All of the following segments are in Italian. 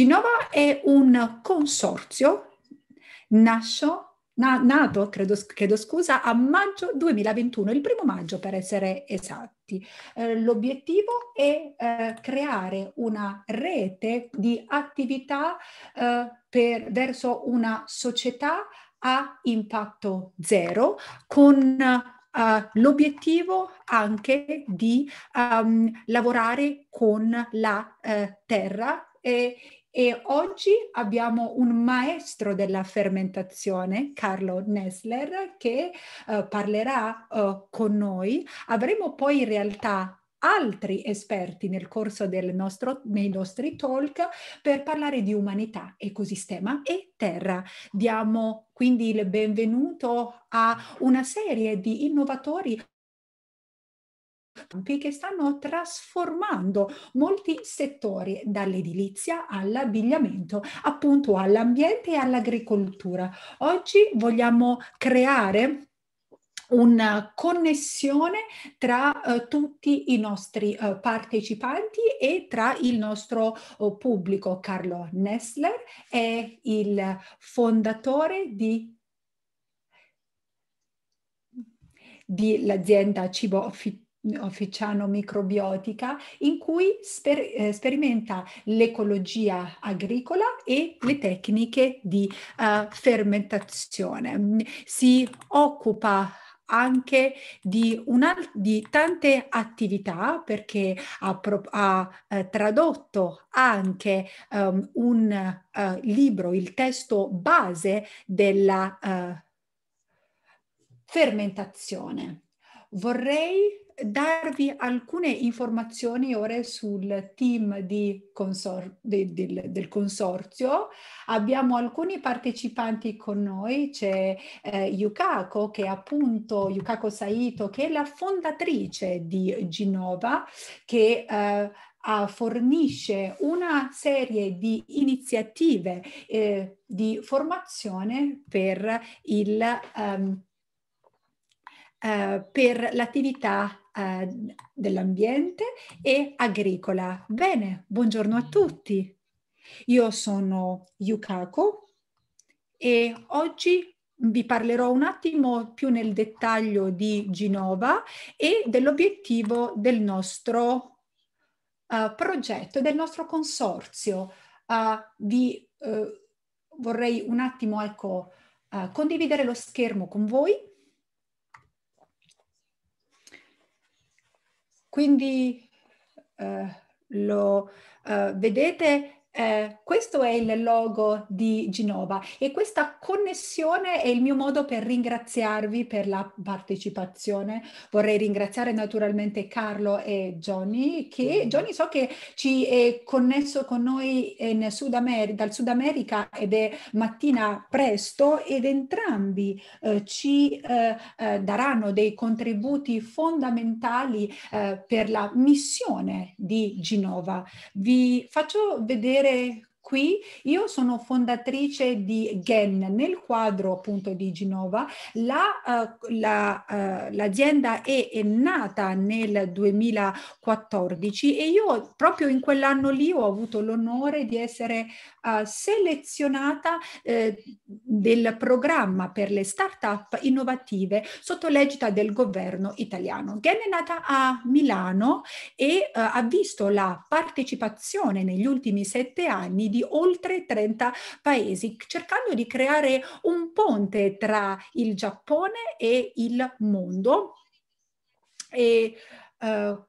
Ginova è un consorzio nascio, na, nato, credo, credo, scusa, a maggio 2021, il primo maggio per essere esatti. Eh, l'obiettivo è eh, creare una rete di attività eh, per, verso una società a impatto zero con Uh, l'obiettivo anche di um, lavorare con la uh, terra e e oggi abbiamo un maestro della fermentazione, Carlo Nessler, che eh, parlerà eh, con noi. Avremo poi in realtà altri esperti nel corso del nostro, nei nostri talk per parlare di umanità, ecosistema e terra. Diamo quindi il benvenuto a una serie di innovatori che stanno trasformando molti settori, dall'edilizia all'abbigliamento, appunto all'ambiente e all'agricoltura. Oggi vogliamo creare una connessione tra eh, tutti i nostri eh, partecipanti e tra il nostro oh, pubblico. Carlo Nessler è il fondatore di dell'azienda Cibo Fit officiano microbiotica in cui sper, eh, sperimenta l'ecologia agricola e le tecniche di eh, fermentazione. Si occupa anche di, una, di tante attività perché ha, pro, ha eh, tradotto anche um, un uh, libro, il testo base della uh, fermentazione. Vorrei darvi alcune informazioni ora sul team consor- de, del, del, consorzio. Abbiamo alcuni partecipanti con noi, c'è eh, Yukako che è appunto Yukako Saito che è la fondatrice di Ginova che eh, fornisce una serie di iniziative eh, di formazione per il um, Uh, per l'attività eh, dell'ambiente e agricola. Bene, buongiorno a tutti. Io sono Yukako e oggi vi parlerò un attimo più nel dettaglio di Ginova e dell'obiettivo del nostro uh, progetto, del nostro consorzio. Uh, vi uh, vorrei un attimo ecco, condividere lo schermo con voi Quindi eh, lo eh, vedete eh, questo è il logo di Ginova e questa connessione è il mio modo per ringraziarvi per la partecipazione. Vorrei ringraziare naturalmente Carlo e Johnny, che Johnny so che ci è connesso con noi in Sud America, dal Sud America ed è mattina presto ed entrambi eh, ci eh, eh daranno dei contributi fondamentali eh, per la missione di Ginova. Vi faccio vedere quiere qui io sono fondatrice di GEN nel quadro appunto di Ginova. La, uh, la, uh, l'azienda è, è, nata nel 2014 e io proprio in quell'anno lì ho avuto l'onore di essere uh, selezionata del programma per le start-up innovative sotto l'egita del governo italiano. GEN è nata a Milano e ha visto la partecipazione negli ultimi sette anni di di oltre 30 paesi, cercando di creare un ponte tra il Giappone e il mondo. E, uh,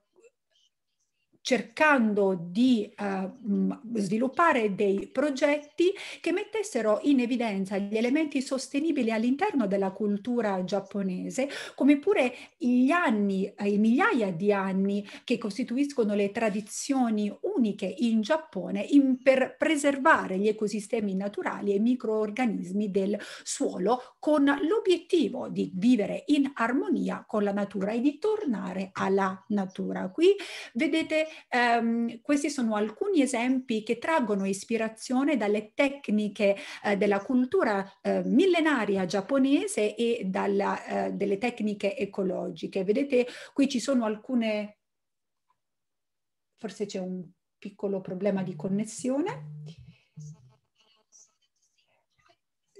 cercando di uh, sviluppare dei progetti che mettessero in evidenza gli elementi sostenibili all'interno della cultura giapponese, come pure gli anni, eh, i migliaia di anni che costituiscono le tradizioni uniche in Giappone in, per preservare gli ecosistemi naturali e i microorganismi del suolo con l'obiettivo di vivere in armonia con la natura e di tornare alla natura. Qui vedete ehm, questi sono alcuni esempi che traggono ispirazione dalle tecniche eh, della cultura eh, millenaria giapponese e dalla, eh, delle tecniche ecologiche. Vedete, qui ci sono alcune... Forse c'è un piccolo problema di connessione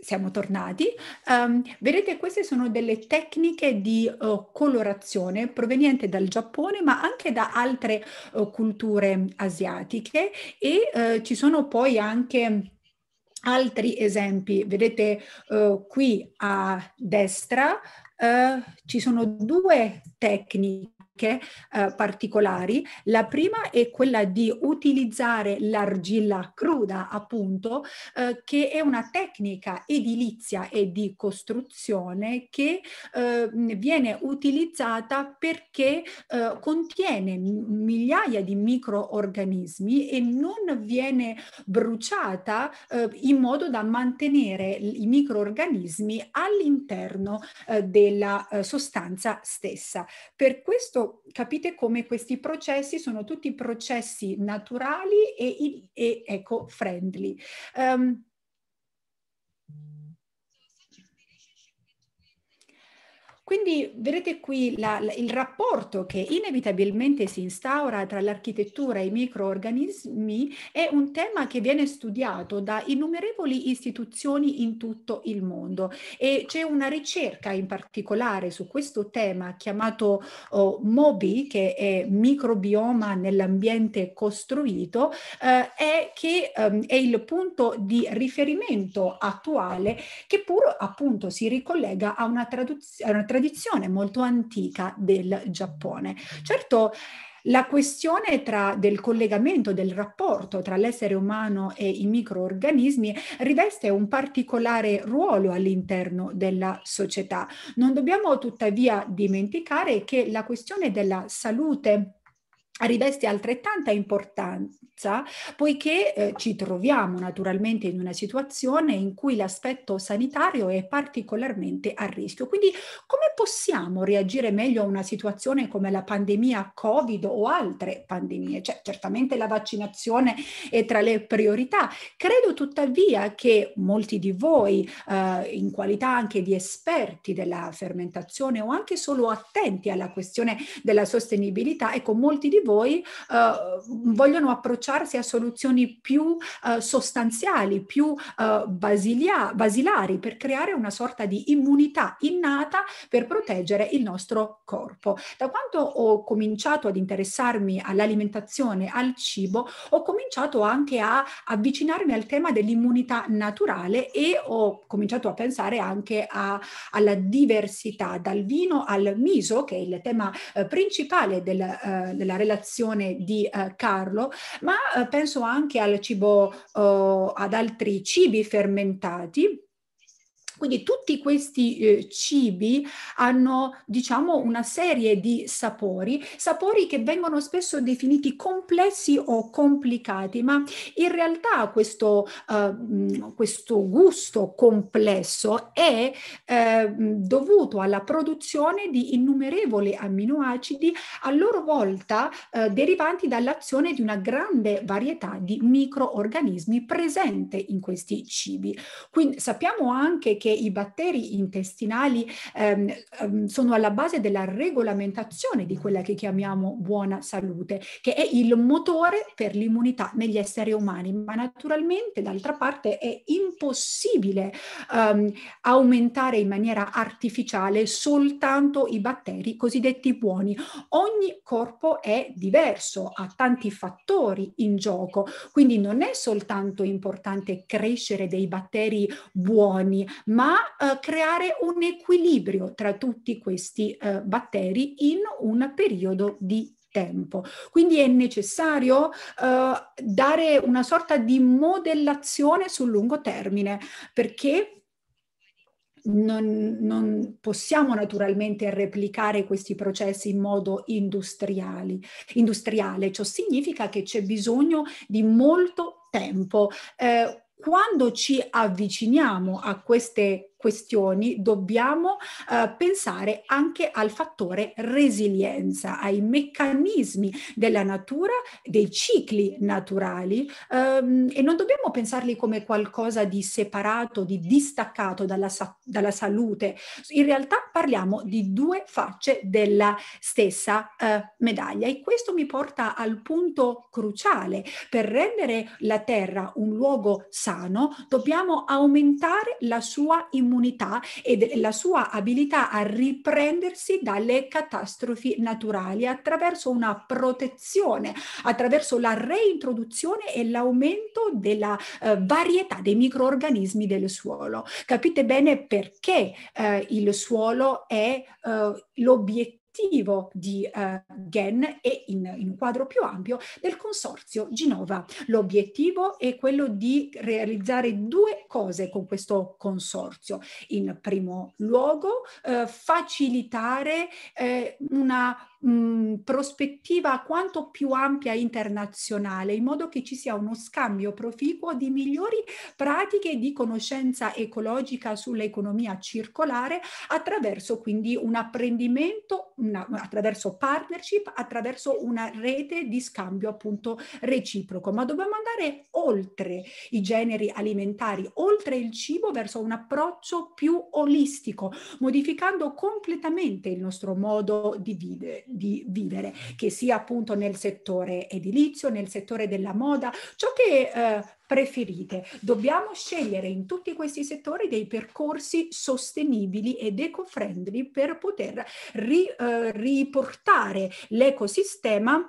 siamo tornati. Um, vedete, queste sono delle tecniche di uh, colorazione proveniente dal Giappone, ma anche da altre uh, culture asiatiche e uh, ci sono poi anche altri esempi. Vedete qui a destra ci sono due tecniche eh, particolari. La prima è quella di utilizzare l'argilla cruda, appunto, eh, che è una tecnica edilizia e di costruzione che eh, viene utilizzata perché eh, contiene migliaia di microorganismi e non viene bruciata eh, in modo da mantenere i microorganismi all'interno eh, della sostanza stessa. Per questo questo capite come questi processi sono tutti processi naturali e, e eco-friendly. Um, ehm, Quindi vedete qui la, la, il rapporto che inevitabilmente si instaura tra l'architettura e i microorganismi è un tema che viene studiato da innumerevoli istituzioni in tutto il mondo e c'è una ricerca in particolare su questo tema chiamato oh, MOBI che è microbioma nell'ambiente costruito eh, è che ehm, è il punto di riferimento attuale che pur appunto si ricollega a una, traduzione tradizione molto antica del Giappone. Certo, la questione tra, del collegamento, del rapporto tra l'essere umano e i microorganismi riveste un particolare ruolo all'interno della società. Non dobbiamo tuttavia dimenticare che la questione della salute riveste altrettanta importanza poiché eh, ci troviamo naturalmente in una situazione in cui l'aspetto sanitario è particolarmente a rischio. Quindi come possiamo reagire meglio a una situazione come la pandemia Covid o altre pandemie? Cioè, certamente la vaccinazione è tra le priorità. Credo tuttavia che molti di voi, eh, in qualità anche di esperti della fermentazione o anche solo attenti alla questione della sostenibilità, ecco, molti di voi voi uh, vogliono approcciarsi a soluzioni più uh, sostanziali, più uh, basilia- basilari per creare una sorta di immunità innata per proteggere il nostro corpo. Da quando ho cominciato ad interessarmi all'alimentazione, al cibo, ho cominciato anche a avvicinarmi al tema dell'immunità naturale e ho cominciato a pensare anche a, alla diversità, dal vino al miso, che è il tema eh, principale del, eh, della relazione relazione di eh, Carlo, ma eh, penso anche al cibo, oh, ad altri cibi fermentati quindi tutti questi eh, cibi hanno, diciamo, una serie di sapori, sapori che vengono spesso definiti complessi o complicati, ma in realtà questo, eh, mm, questo gusto complesso è eh, mm, dovuto alla produzione di innumerevoli amminoacidi, a loro volta eh, derivanti dall'azione di una grande varietà di microorganismi presente in questi cibi. Quindi sappiamo anche che i batteri intestinali ehm, ehm, sono alla base della regolamentazione di quella che chiamiamo buona salute, che è il motore per l'immunità negli esseri umani, ma naturalmente d'altra parte è impossibile ehm, aumentare in maniera artificiale soltanto i batteri cosiddetti buoni. Ogni corpo è diverso, ha tanti fattori in gioco, quindi non è soltanto importante crescere dei batteri buoni, ma ma eh, creare un equilibrio tra tutti questi eh, batteri in un periodo di tempo. Quindi è necessario eh, dare una sorta di modellazione sul lungo termine perché non, non, possiamo naturalmente replicare questi processi in modo industriale. Ciò significa che c'è bisogno di molto tempo. Eh, quando ci avviciniamo a queste questioni dobbiamo eh, pensare anche al fattore resilienza, ai meccanismi della natura, dei cicli naturali ehm, e non dobbiamo pensarli come qualcosa di separato, di distaccato dalla, sa- dalla salute. In realtà parliamo di due facce della stessa eh, medaglia e questo mi porta al punto cruciale. Per rendere la terra un luogo sano dobbiamo aumentare la sua immunità immunità e della sua abilità a riprendersi dalle catastrofi naturali attraverso una protezione, attraverso la reintroduzione e l'aumento della eh, varietà dei microorganismi del suolo. Capite bene perché eh, il suolo è eh, l'obiettivo direttivo di eh, GEN e in, in, un quadro più ampio del consorzio Ginova. L'obiettivo è quello di realizzare due cose con questo consorzio. In primo luogo eh, facilitare eh, una mh, prospettiva quanto più ampia internazionale, in modo che ci sia uno scambio proficuo di migliori pratiche di conoscenza ecologica sull'economia circolare attraverso quindi un apprendimento, una, attraverso partnership, attraverso una rete di scambio appunto reciproco. Ma dobbiamo andare oltre i generi alimentari, oltre il cibo, verso un approccio più olistico, modificando completamente il nostro modo di, vide, di vivere, che sia appunto nel settore edilizio, nel settore della moda, ciò che eh, preferite. Dobbiamo scegliere in tutti questi settori dei percorsi sostenibili ed eco-friendly per poter ri, eh, riportare l'ecosistema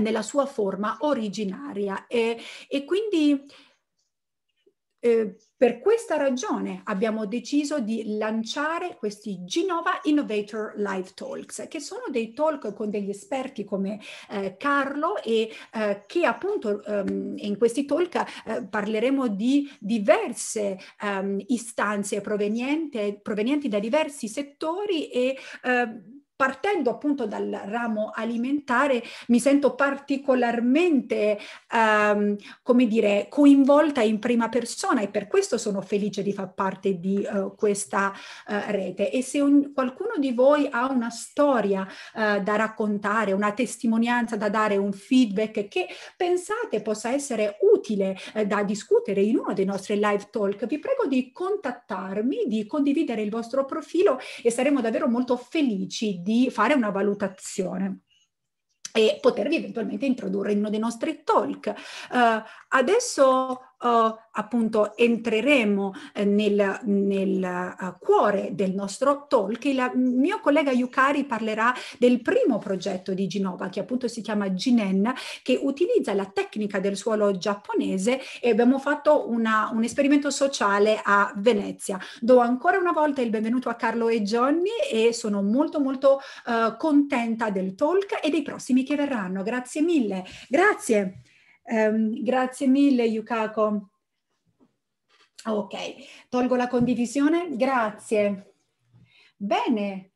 nella sua forma originaria e, e quindi eh, per questa ragione abbiamo deciso di lanciare questi Genova Innovator Live Talks, che sono dei talk con degli esperti come eh, Carlo e eh, che appunto ehm, in questi talk eh, parleremo di diverse ehm, istanze provenienti da diversi settori e ehm, partendo appunto dal ramo alimentare, mi sento particolarmente, um, come dire, coinvolta in prima persona e per questo sono felice di far parte di uh, questa uh, rete. E se un, qualcuno di voi ha una storia uh, da raccontare, una testimonianza da dare, un feedback che pensate possa essere utile da discutere in uno dei nostri live talk, vi prego di contattarmi, di condividere il vostro profilo e saremo davvero molto felici di fare una valutazione e potervi eventualmente introdurre in uno dei nostri talk. Uh, adesso uh, appunto entreremo uh, nel, nel eh, cuore del nostro talk. Il mio collega Yukari parlerà del primo progetto di Ginova che appunto si chiama Ginen che utilizza la tecnica del suolo giapponese e abbiamo fatto una, un esperimento sociale a Venezia. Do ancora una volta il benvenuto a Carlo e Johnny e sono molto molto contenta del talk e dei prossimi che verranno. Grazie mille. Grazie. Um, grazie mille Yukako. Ok, tolgo la condivisione. Grazie. Bene,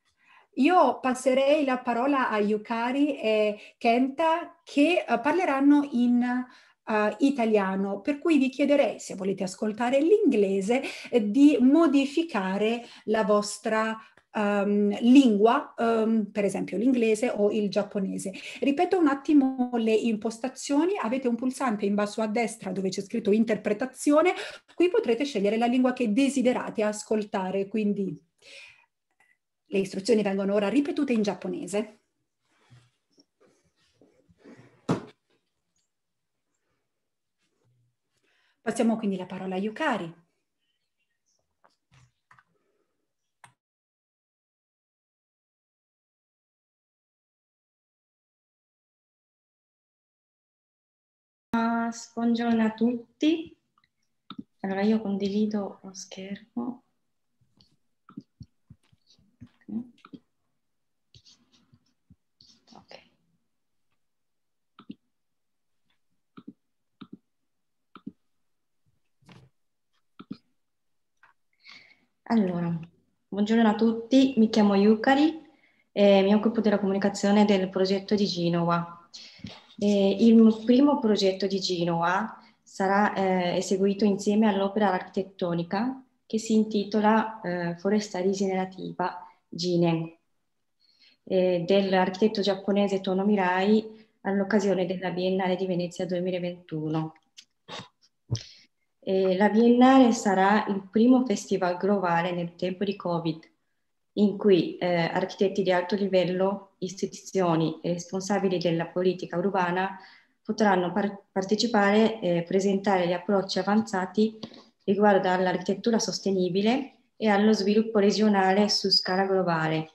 io passerei la parola a Yukari e Kenta che uh, parleranno in uh, italiano, per cui vi chiederei, se volete ascoltare l'inglese, eh, di modificare la vostra um, lingua, um, per esempio l'inglese o il giapponese. Ripeto un attimo le impostazioni, avete un pulsante in basso a destra dove c'è scritto interpretazione, qui potrete scegliere la lingua che desiderate ascoltare, quindi le istruzioni vengono ora ripetute in giapponese. Passiamo quindi la parola a yukari. buongiorno a tutti. Allora io condivido lo schermo. Allora, buongiorno a tutti, mi chiamo Yukari e mi occupo della comunicazione del progetto di Genova eh, il primo progetto di Genoa sarà eh, eseguito insieme all'opera architettonica che si intitola eh, Foresta rigenerativa Ginen eh, dell'architetto giapponese Tono Mirai all'occasione della Biennale di Venezia 2021. Eh, la Biennale sarà il primo festival globale nel tempo di Covid in cui eh, architetti di alto livello, istituzioni e responsabili della politica urbana potranno par- partecipare e eh, presentare gli approcci avanzati riguardo all'architettura sostenibile e allo sviluppo regionale su scala globale.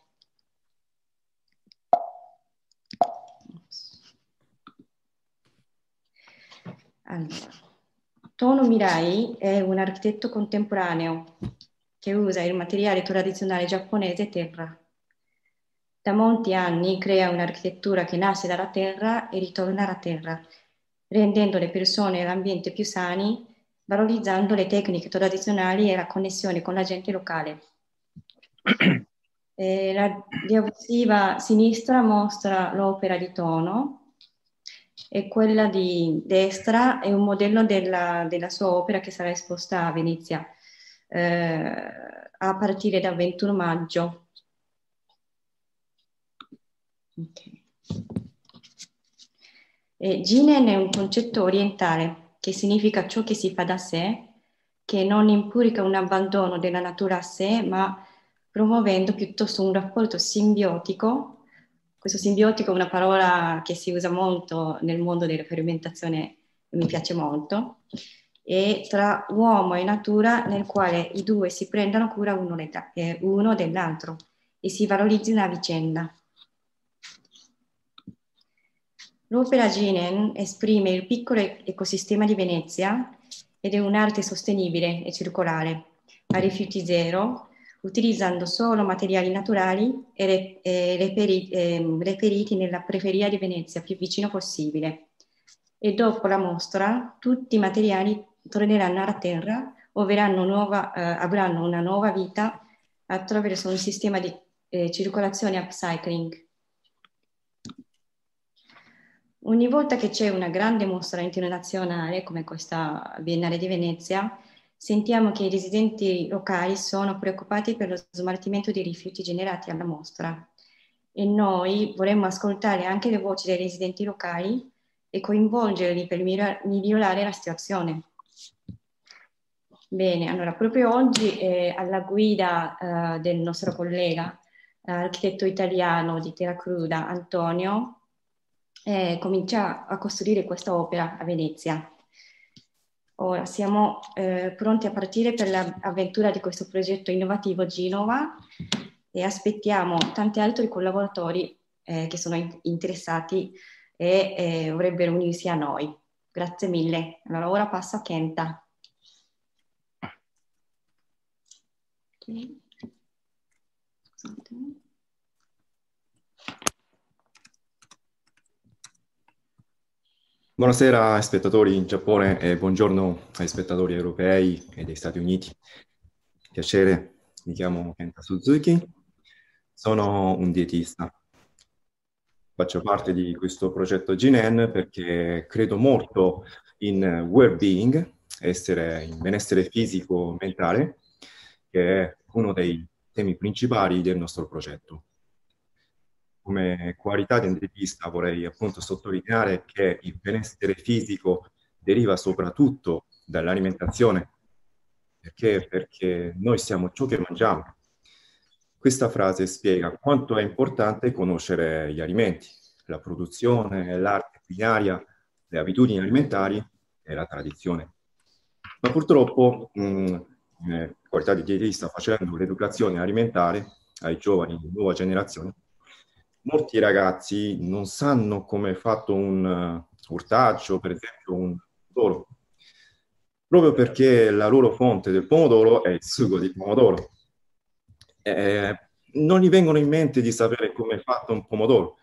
Allora. Tono Mirai è un architetto contemporaneo che usa il materiale tradizionale giapponese terra. Da molti anni crea un'architettura che nasce dalla terra e ritorna alla terra, rendendo le persone e l'ambiente più sani, valorizzando le tecniche tradizionali e la connessione con la gente locale. Eh, la diapositiva sinistra mostra l'opera di Tono e quella di destra è un modello della, della sua opera che sarà esposta a Venezia eh, a partire dal 21 maggio. Okay. E eh, Jinen è un concetto orientale che significa ciò che si fa da sé, che non implica un abbandono della natura a sé, ma promuovendo piuttosto un rapporto simbiotico. Questo simbiotico è una parola che si usa molto nel mondo della fermentazione, mi piace molto, e tra uomo e natura nel quale i due si prendano cura uno, eh, uno dell'altro e si valorizzino a vicenda. L'opera Ginen esprime il piccolo ecosistema di Venezia ed è un'arte sostenibile e circolare, a rifiuti zero, utilizzando solo materiali naturali e reperiti, eh, reperiti nella periferia di Venezia più vicino possibile. E dopo la mostra tutti i materiali torneranno alla Terra o nuova, eh, avranno una nuova vita attraverso un sistema di eh, circolazione upcycling. Ogni volta che c'è una grande mostra internazionale come questa Biennale di Venezia, sentiamo che i residenti locali sono preoccupati per lo smaltimento dei rifiuti generati alla mostra e noi vorremmo ascoltare anche le voci dei residenti locali e coinvolgerli per migliorare la situazione. Bene, allora proprio oggi eh, alla guida eh, del nostro collega eh, architetto italiano di Terracruda, Antonio, eh, comincia a costruire questa opera a Venezia. Ora siamo eh, pronti a partire per l'avventura di questo progetto innovativo Genova e aspettiamo tanti altri collaboratori eh, che sono in interessati e vorrebbero unirsi a noi. Grazie mille. Allora ora passo a Kenta. scusate Buonasera spettatori in Giappone e buongiorno ai spettatori europei e degli Stati Uniti. Piacere, mi chiamo Kenta Suzuki, sono un dietista. Faccio parte di questo progetto Ginen perché credo molto in well-being, essere in benessere fisico, e mentale, che è uno dei temi principali del nostro progetto. Come qualità di dentista vorrei appunto sottolineare che il benessere fisico deriva soprattutto dall'alimentazione, perché? perché noi siamo ciò che mangiamo. Questa frase spiega quanto è importante conoscere gli alimenti, la produzione, l'arte culinaria, le abitudini alimentari e la tradizione. Ma purtroppo mh, mm, eh, qualità di dietista facendo l'educazione alimentare ai giovani di nuova generazione, molti ragazzi non sanno come è fatto un eh, ortaggio, per esempio un pomodoro, proprio perché la loro fonte del pomodoro è il sugo di pomodoro. Eh, non gli vengono in mente di sapere come è fatto un pomodoro,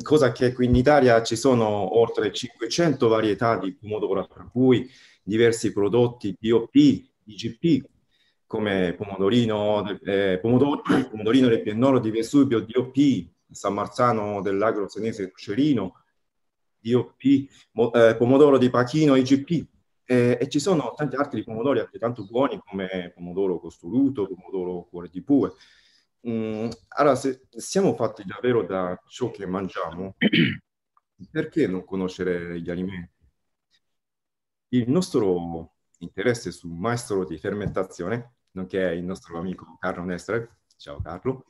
cosa che qui in Italia ci sono oltre 500 varietà di pomodoro, tra cui diversi prodotti DOP, IGP, come Pomodorino, eh, Pomodori, Pomodorino del Piennolo, di Vesubio, DOP, San Marzano dell'Agro Senese Cerino, DOP, eh, Pomodoro di Pachino, IGP. Eh, e ci sono tanti altri pomodori altrettanto buoni come pomodoro costoluto, pomodoro cuore di bue. Mm, allora, se siamo fatti davvero da ciò che mangiamo, perché non conoscere gli alimenti? Il nostro interesse sul maestro di fermentazione nonché il nostro amico Carlo Nestre, ciao Carlo,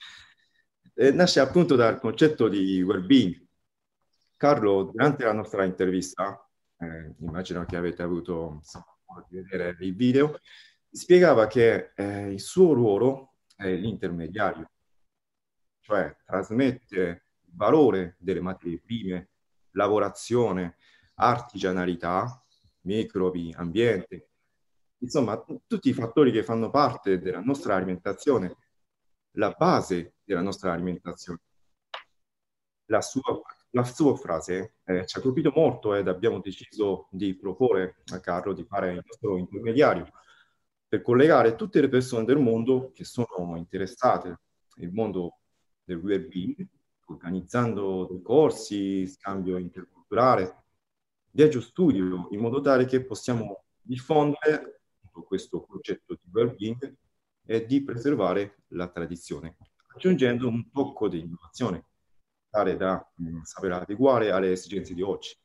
eh, nasce appunto dal concetto di well-being. Carlo, durante la nostra intervista, eh, immagino che avete avuto modo di vedere il video, spiegava che eh, il suo ruolo è l'intermediario, cioè trasmette il valore delle materie prime, lavorazione, artigianalità, microbi, ambiente, Insomma, tutti i fattori che fanno parte della nostra alimentazione, la base della nostra alimentazione. La sua, la sua frase eh, ci ha colpito molto ed abbiamo deciso di proporre a Carlo di fare il nostro intermediario per collegare tutte le persone del mondo che sono interessate nel mondo del well organizzando dei corsi, scambio interculturale, viaggio studio, in modo tale che possiamo diffondere tutto questo concetto di well-being è di preservare la tradizione, aggiungendo un tocco di innovazione, tale da mh, mm, saper adeguare alle esigenze di oggi.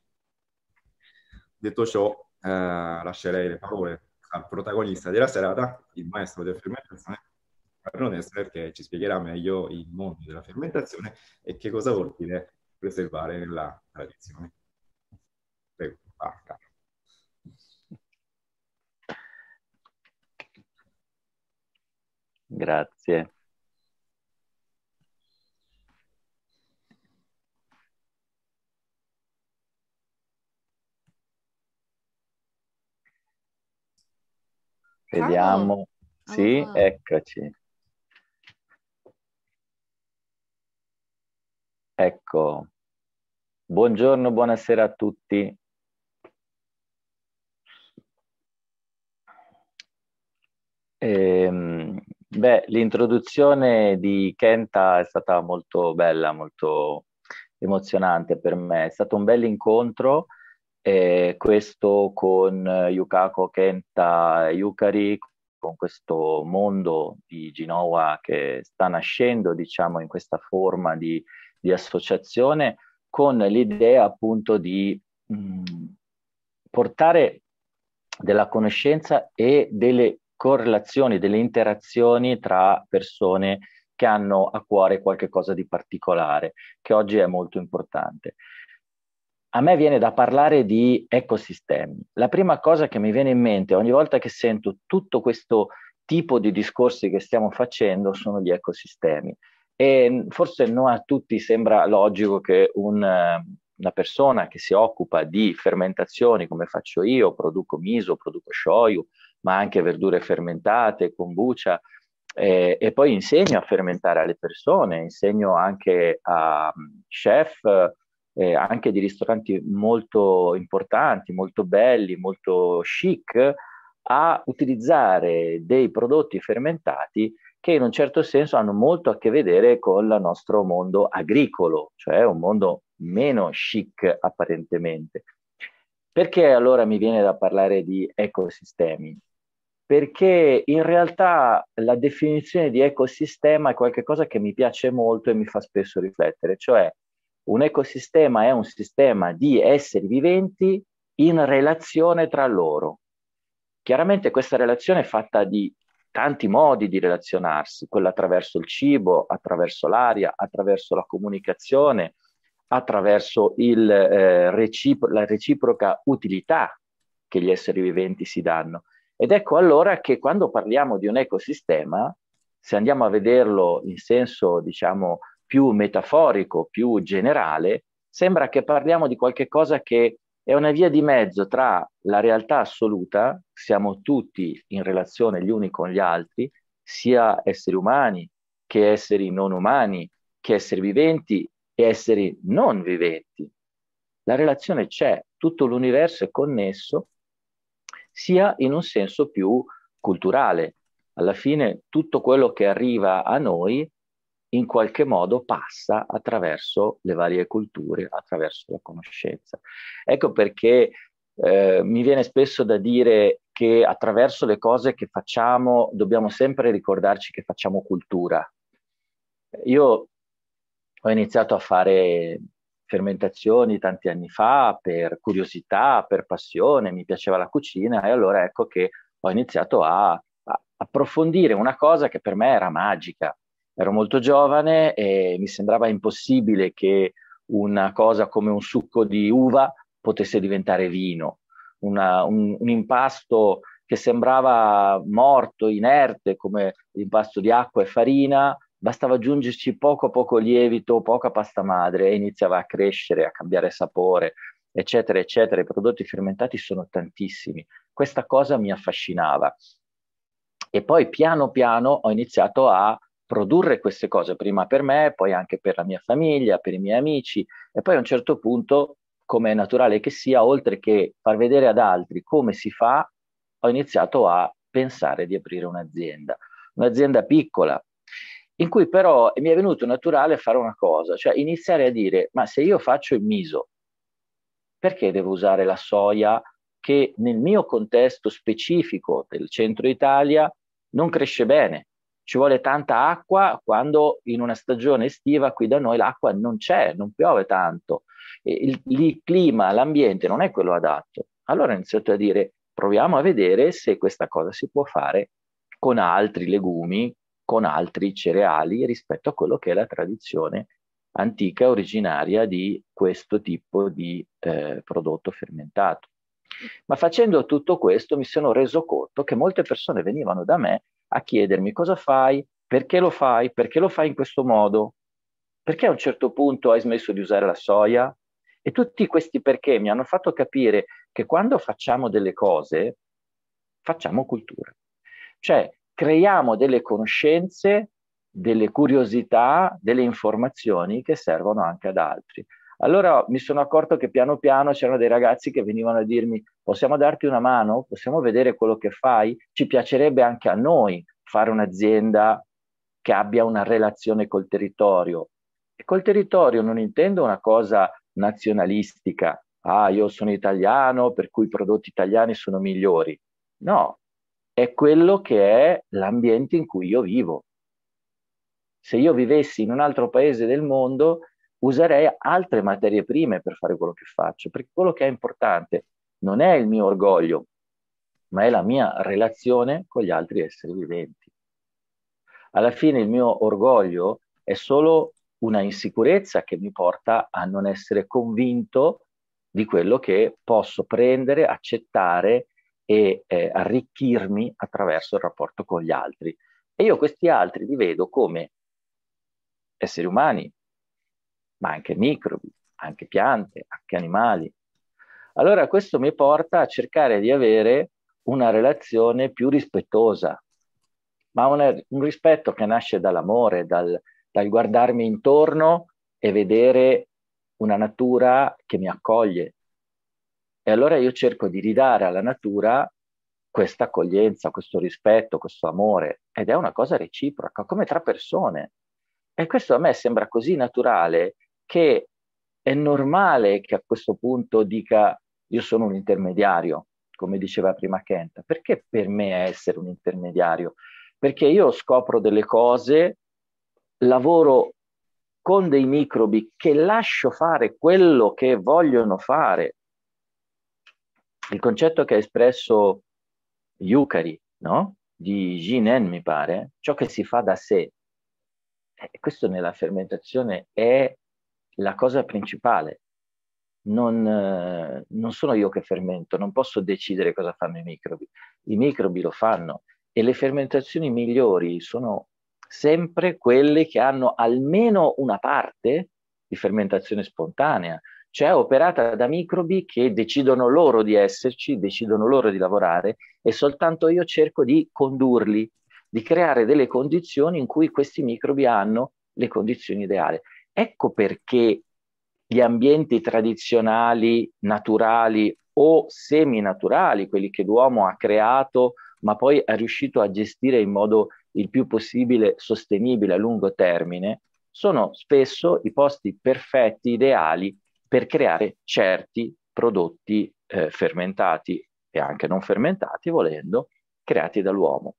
Detto ciò, eh, lascerei le parole al protagonista della serata, il maestro della fermentazione, Carlo Nessler, che ci spiegherà meglio il mondo della fermentazione e che cosa vuol dire preservare la tradizione. Prego, ah, Grazie. Vediamo. Ah, sì, ah. eccoci. Ecco. Buongiorno, buonasera a tutti. Ehm... Beh, l'introduzione di Kenta è stata molto bella, molto emozionante per me. È stato un bel incontro, eh, questo con Yukako Kenta Yukari, con questo mondo di Genoa che sta nascendo, diciamo, in questa forma di, di associazione, con l'idea appunto di mh, mm, portare della conoscenza e delle correlazioni, delle interazioni tra persone che hanno a cuore qualche cosa di particolare, che oggi è molto importante. A me viene da parlare di ecosistemi. La prima cosa che mi viene in mente ogni volta che sento tutto questo tipo di discorsi che stiamo facendo sono gli ecosistemi. E mm, forse non a tutti sembra logico che un, eh, una persona che si occupa di fermentazioni come faccio io, produco miso, produco shoyu, ma anche verdure fermentate, kombucha, eh, e poi insegno a fermentare alle persone, insegno anche a mm, chef, eh, anche di ristoranti molto importanti, molto belli, molto chic, a utilizzare dei prodotti fermentati che in un certo senso hanno molto a che vedere con il nostro mondo agricolo, cioè un mondo meno chic apparentemente. Perché allora mi viene da parlare di ecosistemi? perché in realtà la definizione di ecosistema è qualcosa che mi piace molto e mi fa spesso riflettere, cioè un ecosistema è un sistema di esseri viventi in relazione tra loro. Chiaramente questa relazione è fatta di tanti modi di relazionarsi, quella attraverso il cibo, attraverso l'aria, attraverso la comunicazione, attraverso il, eh, recipro- la reciproca utilità che gli esseri viventi si danno. Ed ecco allora che quando parliamo di un ecosistema, se andiamo a vederlo in senso diciamo più metaforico, più generale, sembra che parliamo di qualcosa che è una via di mezzo tra la realtà assoluta, siamo tutti in relazione gli uni con gli altri, sia esseri umani che esseri non umani, che esseri viventi e esseri non viventi. La relazione c'è, tutto l'universo è connesso sia in un senso più culturale. Alla fine tutto quello che arriva a noi in qualche modo passa attraverso le varie culture, attraverso la conoscenza. Ecco perché eh, mi viene spesso da dire che attraverso le cose che facciamo dobbiamo sempre ricordarci che facciamo cultura. Io ho iniziato a fare fermentazioni tanti anni fa per curiosità, per passione, mi piaceva la cucina e allora ecco che ho iniziato a, a approfondire una cosa che per me era magica. Ero molto giovane e mi sembrava impossibile che una cosa come un succo di uva potesse diventare vino, una, un, un, impasto che sembrava morto, inerte, come l'impasto di acqua e farina, bastava aggiungerci poco a poco lievito, poca pasta madre e iniziava a crescere, a cambiare sapore, eccetera, eccetera. I prodotti fermentati sono tantissimi. Questa cosa mi affascinava. E poi piano piano ho iniziato a produrre queste cose, prima per me, poi anche per la mia famiglia, per i miei amici e poi a un certo punto, come è naturale che sia, oltre che far vedere ad altri come si fa, ho iniziato a pensare di aprire un'azienda. Un'azienda piccola, in cui però mi è venuto naturale fare una cosa, cioè iniziare a dire, ma se io faccio il miso, perché devo usare la soia che nel mio contesto specifico del centro Italia non cresce bene? Ci vuole tanta acqua quando in una stagione estiva qui da noi l'acqua non c'è, non piove tanto, il, il clima, l'ambiente non è quello adatto. Allora ho iniziato a dire proviamo a vedere se questa cosa si può fare con altri legumi con altri cereali rispetto a quello che è la tradizione antica originaria di questo tipo di eh, prodotto fermentato. Ma facendo tutto questo mi sono reso conto che molte persone venivano da me a chiedermi cosa fai, perché lo fai, perché lo fai in questo modo, perché a un certo punto hai smesso di usare la soia. E tutti questi perché mi hanno fatto capire che quando facciamo delle cose, facciamo cultura. Cioè, creiamo delle conoscenze, delle curiosità, delle informazioni che servono anche ad altri. Allora mi sono accorto che piano piano c'erano dei ragazzi che venivano a dirmi possiamo darti una mano, possiamo vedere quello che fai, ci piacerebbe anche a noi fare un'azienda che abbia una relazione col territorio. E col territorio non intendo una cosa nazionalistica, ah io sono italiano per cui i prodotti italiani sono migliori. No, è quello che è l'ambiente in cui io vivo. Se io vivessi in un altro paese del mondo, userei altre materie prime per fare quello che faccio, perché quello che è importante non è il mio orgoglio, ma è la mia relazione con gli altri esseri viventi. Alla fine il mio orgoglio è solo una insicurezza che mi porta a non essere convinto di quello che posso prendere, accettare e eh, arricchirmi attraverso il rapporto con gli altri. E io questi altri li vedo come esseri umani, ma anche microbi, anche piante, anche animali. Allora questo mi porta a cercare di avere una relazione più rispettosa, ma un, un rispetto che nasce dall'amore, dal, dal guardarmi intorno e vedere una natura che mi accoglie, e allora io cerco di ridare alla natura questa accoglienza, questo rispetto, questo amore, ed è una cosa reciproca, come tra persone. E questo a me sembra così naturale che è normale che a questo punto dica io sono un intermediario, come diceva prima Kent. Perché per me è essere un intermediario? Perché io scopro delle cose, lavoro con dei microbi che lascio fare quello che vogliono fare il concetto che ha espresso Yukari, no? di Jinen, mi pare, ciò che si fa da sé. E questo nella fermentazione è la cosa principale. Non, eh, non, sono io che fermento, non posso decidere cosa fanno i microbi. I microbi lo fanno e le fermentazioni migliori sono sempre quelle che hanno almeno una parte di fermentazione spontanea, cioè operata da microbi che decidono loro di esserci, decidono loro di lavorare e soltanto io cerco di condurli, di creare delle condizioni in cui questi microbi hanno le condizioni ideali. Ecco perché gli ambienti tradizionali, naturali o seminaturali, quelli che l'uomo ha creato, ma poi è riuscito a gestire in modo il più possibile sostenibile a lungo termine, sono spesso i posti perfetti, ideali per creare certi prodotti eh, fermentati e anche non fermentati, volendo, creati dall'uomo.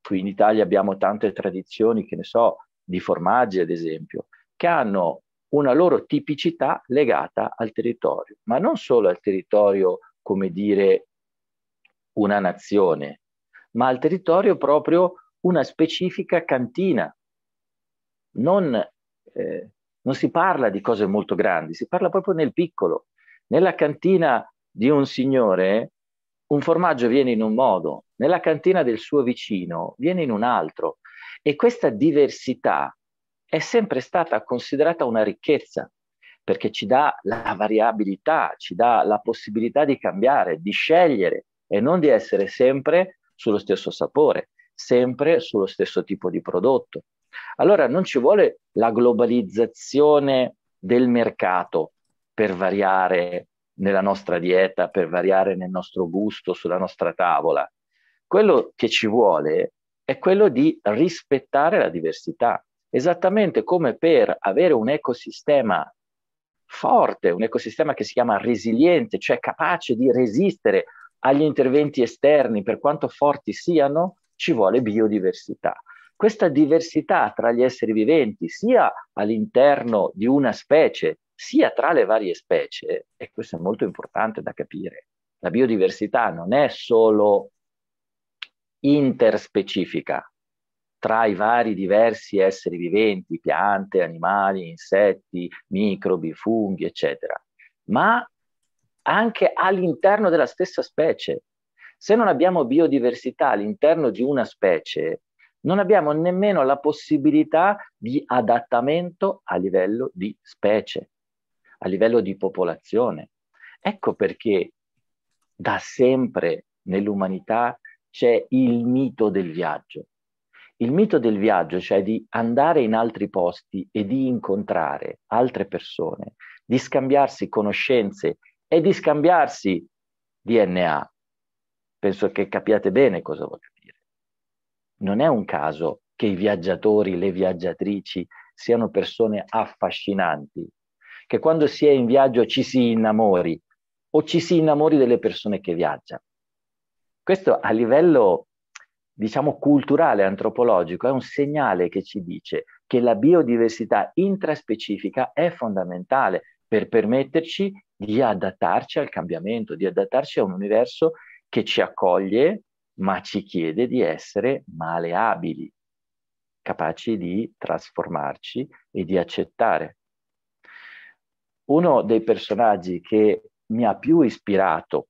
Qui in Italia abbiamo tante tradizioni, che ne so, di formaggi ad esempio, che hanno una loro tipicità legata al territorio, ma non solo al territorio, come dire, una nazione, ma al territorio proprio una specifica cantina, non eh, non si parla di cose molto grandi, si parla proprio nel piccolo. Nella cantina di un signore un formaggio viene in un modo, nella cantina del suo vicino viene in un altro. E questa diversità è sempre stata considerata una ricchezza, perché ci dà la variabilità, ci dà la possibilità di cambiare, di scegliere e non di essere sempre sullo stesso sapore, sempre sullo stesso tipo di prodotto. Allora non ci vuole la globalizzazione del mercato per variare nella nostra dieta, per variare nel nostro gusto, sulla nostra tavola. Quello che ci vuole è quello di rispettare la diversità, esattamente come per avere un ecosistema forte, un ecosistema che si chiama resiliente, cioè capace di resistere agli interventi esterni, per quanto forti siano, ci vuole biodiversità questa diversità tra gli esseri viventi, sia all'interno di una specie, sia tra le varie specie, e questo è molto importante da capire, la biodiversità non è solo interspecifica tra i vari diversi esseri viventi, piante, animali, insetti, microbi, funghi, eccetera, ma anche all'interno della stessa specie. Se non abbiamo biodiversità all'interno di una specie, non abbiamo nemmeno la possibilità di adattamento a livello di specie, a livello di popolazione. Ecco perché da sempre nell'umanità c'è il mito del viaggio. Il mito del viaggio, cioè di andare in altri posti e di incontrare altre persone, di scambiarsi conoscenze e di scambiarsi DNA. Penso che capiate bene cosa voglio non è un caso che i viaggiatori, le viaggiatrici siano persone affascinanti, che quando si è in viaggio ci si innamori o ci si innamori delle persone che viaggiano. Questo a livello, diciamo, culturale, antropologico, è un segnale che ci dice che la biodiversità intraspecifica è fondamentale per permetterci di adattarci al cambiamento, di adattarci a un universo che ci accoglie ma ci chiede di essere maleabili, capaci di trasformarci e di accettare. Uno dei personaggi che mi ha più ispirato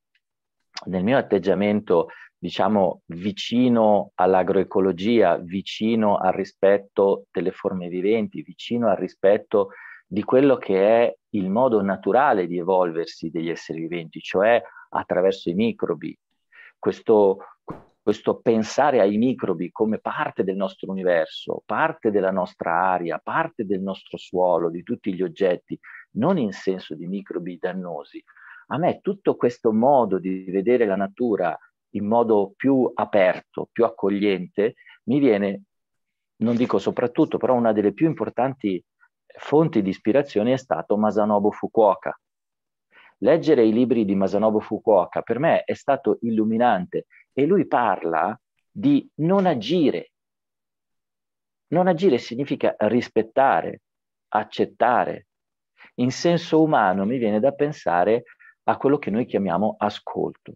nel mio atteggiamento, diciamo, vicino all'agroecologia, vicino al rispetto delle forme viventi, vicino al rispetto di quello che è il modo naturale di evolversi degli esseri viventi, cioè attraverso i microbi, questo, questo pensare ai microbi come parte del nostro universo, parte della nostra aria, parte del nostro suolo, di tutti gli oggetti, non in senso di microbi dannosi. A me tutto questo modo di vedere la natura in modo più aperto, più accogliente, mi viene, non dico soprattutto, però una delle più importanti fonti di ispirazione è stato Masanobu Fukuoka, leggere i libri di Masanobu Fukuoka per me è stato illuminante e lui parla di non agire. Non agire significa rispettare, accettare. In senso umano mi viene da pensare a quello che noi chiamiamo ascolto.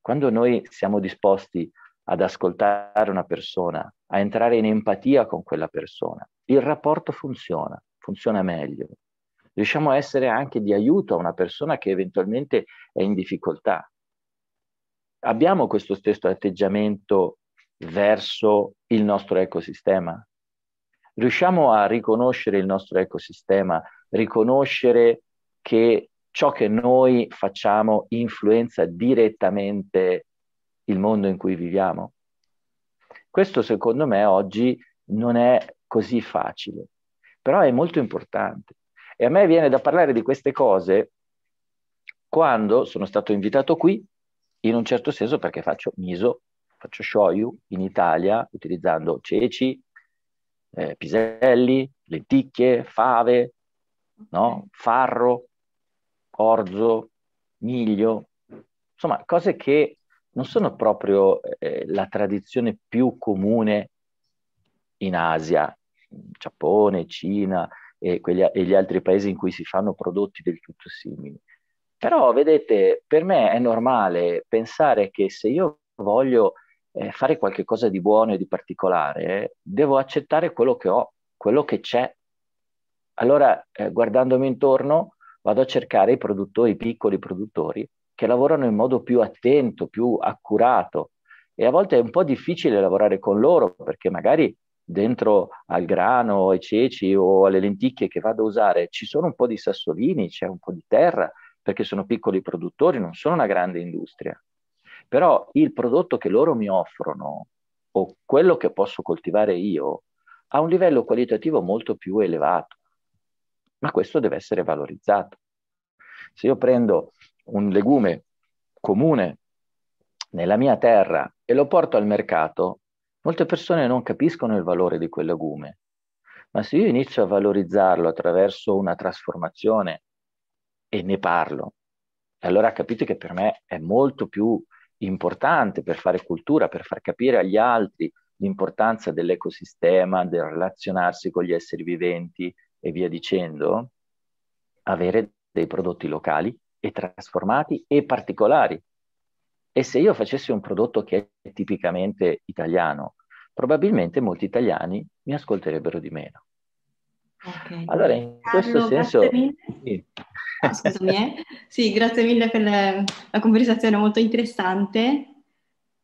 Quando noi siamo disposti ad ascoltare una persona, a entrare in empatia con quella persona, il rapporto funziona, funziona meglio riusciamo a essere anche di aiuto a una persona che eventualmente è in difficoltà. Abbiamo questo stesso atteggiamento verso il nostro ecosistema? Riusciamo a riconoscere il nostro ecosistema, riconoscere che ciò che noi facciamo influenza direttamente il mondo in cui viviamo? Questo secondo me oggi non è così facile, però è molto importante. E a me viene da parlare di queste cose quando sono stato invitato qui, in un certo senso perché faccio miso, faccio shoyu in Italia utilizzando ceci, eh, piselli, lenticchie, fave, no? farro, orzo, miglio, insomma cose che non sono proprio eh, la tradizione più comune in Asia, Giappone, Cina, e, quegli, e gli altri paesi in cui si fanno prodotti del tutto simili. Però vedete, per me è normale pensare che se io voglio eh, fare qualcosa di buono e di particolare, eh, devo accettare quello che ho, quello che c'è. Allora, eh, guardandomi intorno, vado a cercare i produttori, i piccoli produttori, che lavorano in modo più attento, più accurato. E a volte è un po' difficile lavorare con loro perché magari dentro al grano, ai ceci o alle lenticchie che vado a usare ci sono un po' di sassolini, c'è un po' di terra, perché sono piccoli produttori, non sono una grande industria. Però il prodotto che loro mi offrono o quello che posso coltivare io ha un livello qualitativo molto più elevato, ma questo deve essere valorizzato. Se io prendo un legume comune nella mia terra e lo porto al mercato, Molte persone non capiscono il valore di quel legume, ma se io inizio a valorizzarlo attraverso una trasformazione e ne parlo, allora capite che per me è molto più importante per fare cultura, per far capire agli altri l'importanza dell'ecosistema, del relazionarsi con gli esseri viventi e via dicendo, avere dei prodotti locali e trasformati e particolari. E se io facessi un prodotto che è tipicamente italiano, probabilmente molti italiani mi ascolterebbero di meno. Okay. Allora, in Carlo, questo senso... Sì. Ah, scusami, eh. sì, grazie mille per la conversazione molto interessante.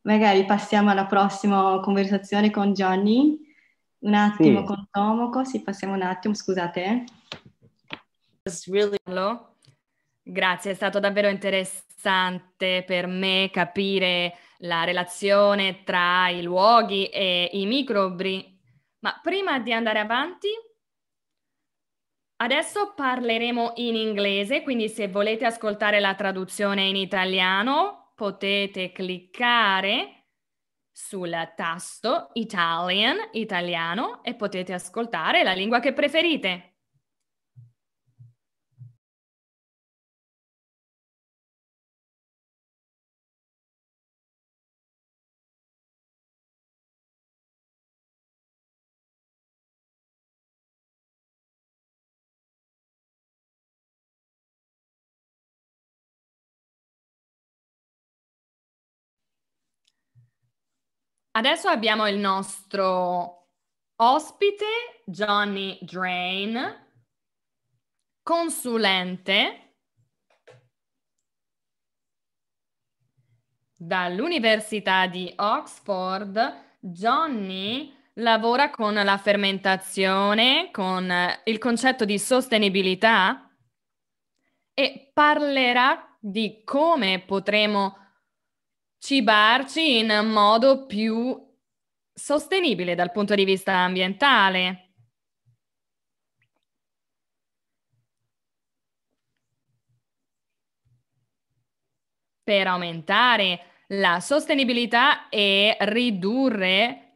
Magari passiamo alla prossima conversazione con Johnny. Un attimo sì. con Tomoko, sì, passiamo un attimo, scusate. Eh. Grazie, è stato davvero interessante per me capire la relazione tra i luoghi e i microbi. Ma prima di andare avanti, adesso parleremo in inglese, quindi se volete ascoltare la traduzione in italiano potete cliccare sul tasto Italian, italiano, e potete ascoltare la lingua che preferite. Adesso abbiamo il nostro ospite, Johnny Drain, consulente dall'Università di Oxford. Johnny lavora con la fermentazione, con il concetto di sostenibilità e parlerà di come potremo cibarci in modo più sostenibile dal punto di vista ambientale. Per aumentare la sostenibilità e ridurre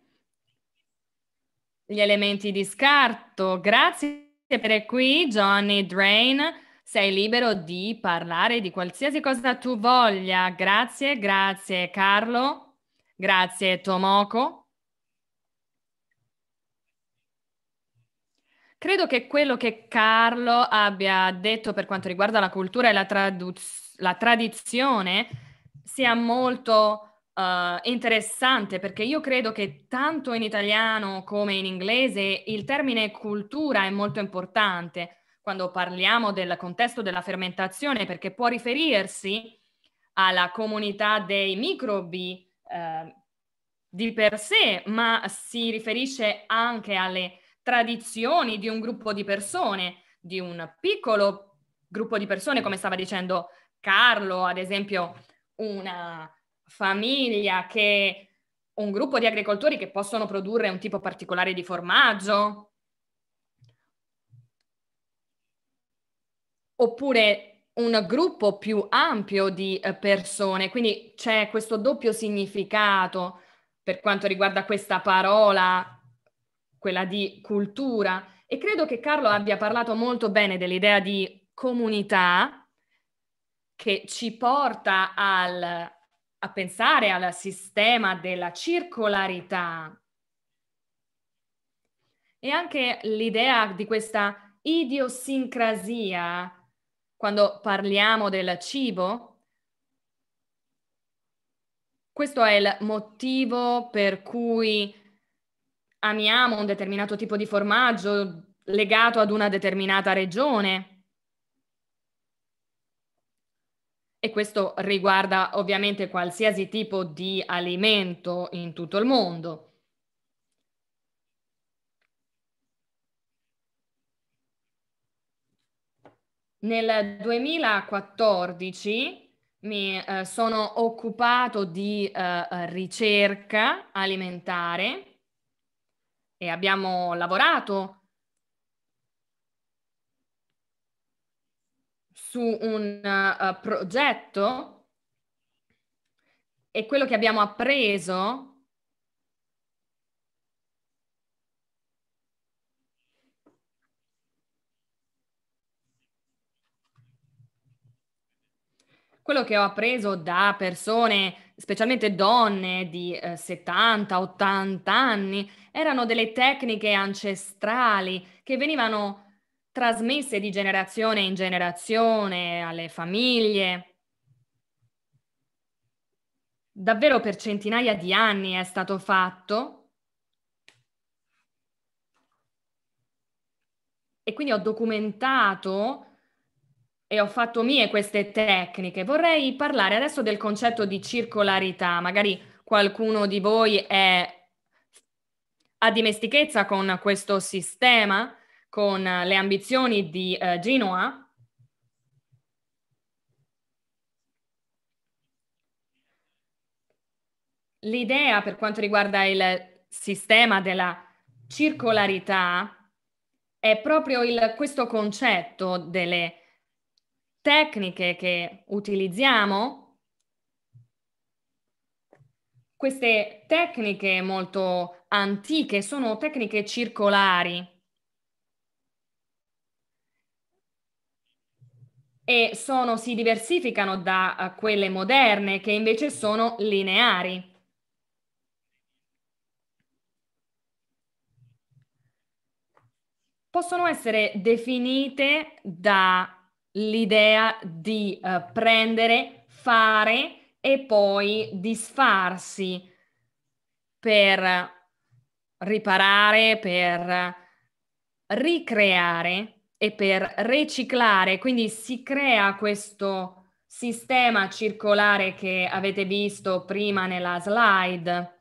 gli elementi di scarto. Grazie per essere qui, Johnny Drain sei libero di parlare di qualsiasi cosa tu voglia. Grazie, grazie Carlo. Grazie Tomoko. Credo che quello che Carlo abbia detto per quanto riguarda la cultura e la, traduz- la tradizione sia molto uh, interessante perché io credo che tanto in italiano come in inglese il termine cultura è molto importante quando parliamo del contesto della fermentazione, perché può riferirsi alla comunità dei microbi eh, di per sé, ma si riferisce anche alle tradizioni di un gruppo di persone, di un piccolo gruppo di persone, come stava dicendo Carlo, ad esempio una famiglia che un gruppo di agricoltori che possono produrre un tipo particolare di formaggio oppure un gruppo più ampio di eh, persone. Quindi c'è questo doppio significato per quanto riguarda questa parola, quella di cultura. E credo che Carlo abbia parlato molto bene dell'idea di comunità che ci porta al, a pensare al sistema della circolarità e anche l'idea di questa idiosincrasia quando parliamo del cibo, questo è il motivo per cui amiamo un determinato tipo di formaggio legato ad una determinata regione. E questo riguarda ovviamente qualsiasi tipo di alimento in tutto il mondo. Nel 2014 mi eh, sono occupato di eh, ricerca alimentare e abbiamo lavorato su un uh, progetto e quello che abbiamo appreso quello che ho appreso da persone, specialmente donne di eh, 70-80 anni, erano delle tecniche ancestrali che venivano trasmesse di generazione in generazione alle famiglie. Davvero per centinaia di anni è stato fatto. E quindi ho documentato e ho fatto mie queste tecniche. Vorrei parlare adesso del concetto di circolarità. Magari qualcuno di voi è a dimestichezza con questo sistema, con le ambizioni di eh, Genoa. L'idea per quanto riguarda il sistema della circolarità è proprio il, questo concetto delle tecniche che utilizziamo, queste tecniche molto antiche sono tecniche circolari e sono, si diversificano da eh, quelle moderne che invece sono lineari. Possono essere definite da l'idea di eh, prendere, fare e poi disfarsi per riparare, per ricreare e per riciclare. Quindi si crea questo sistema circolare che avete visto prima nella slide.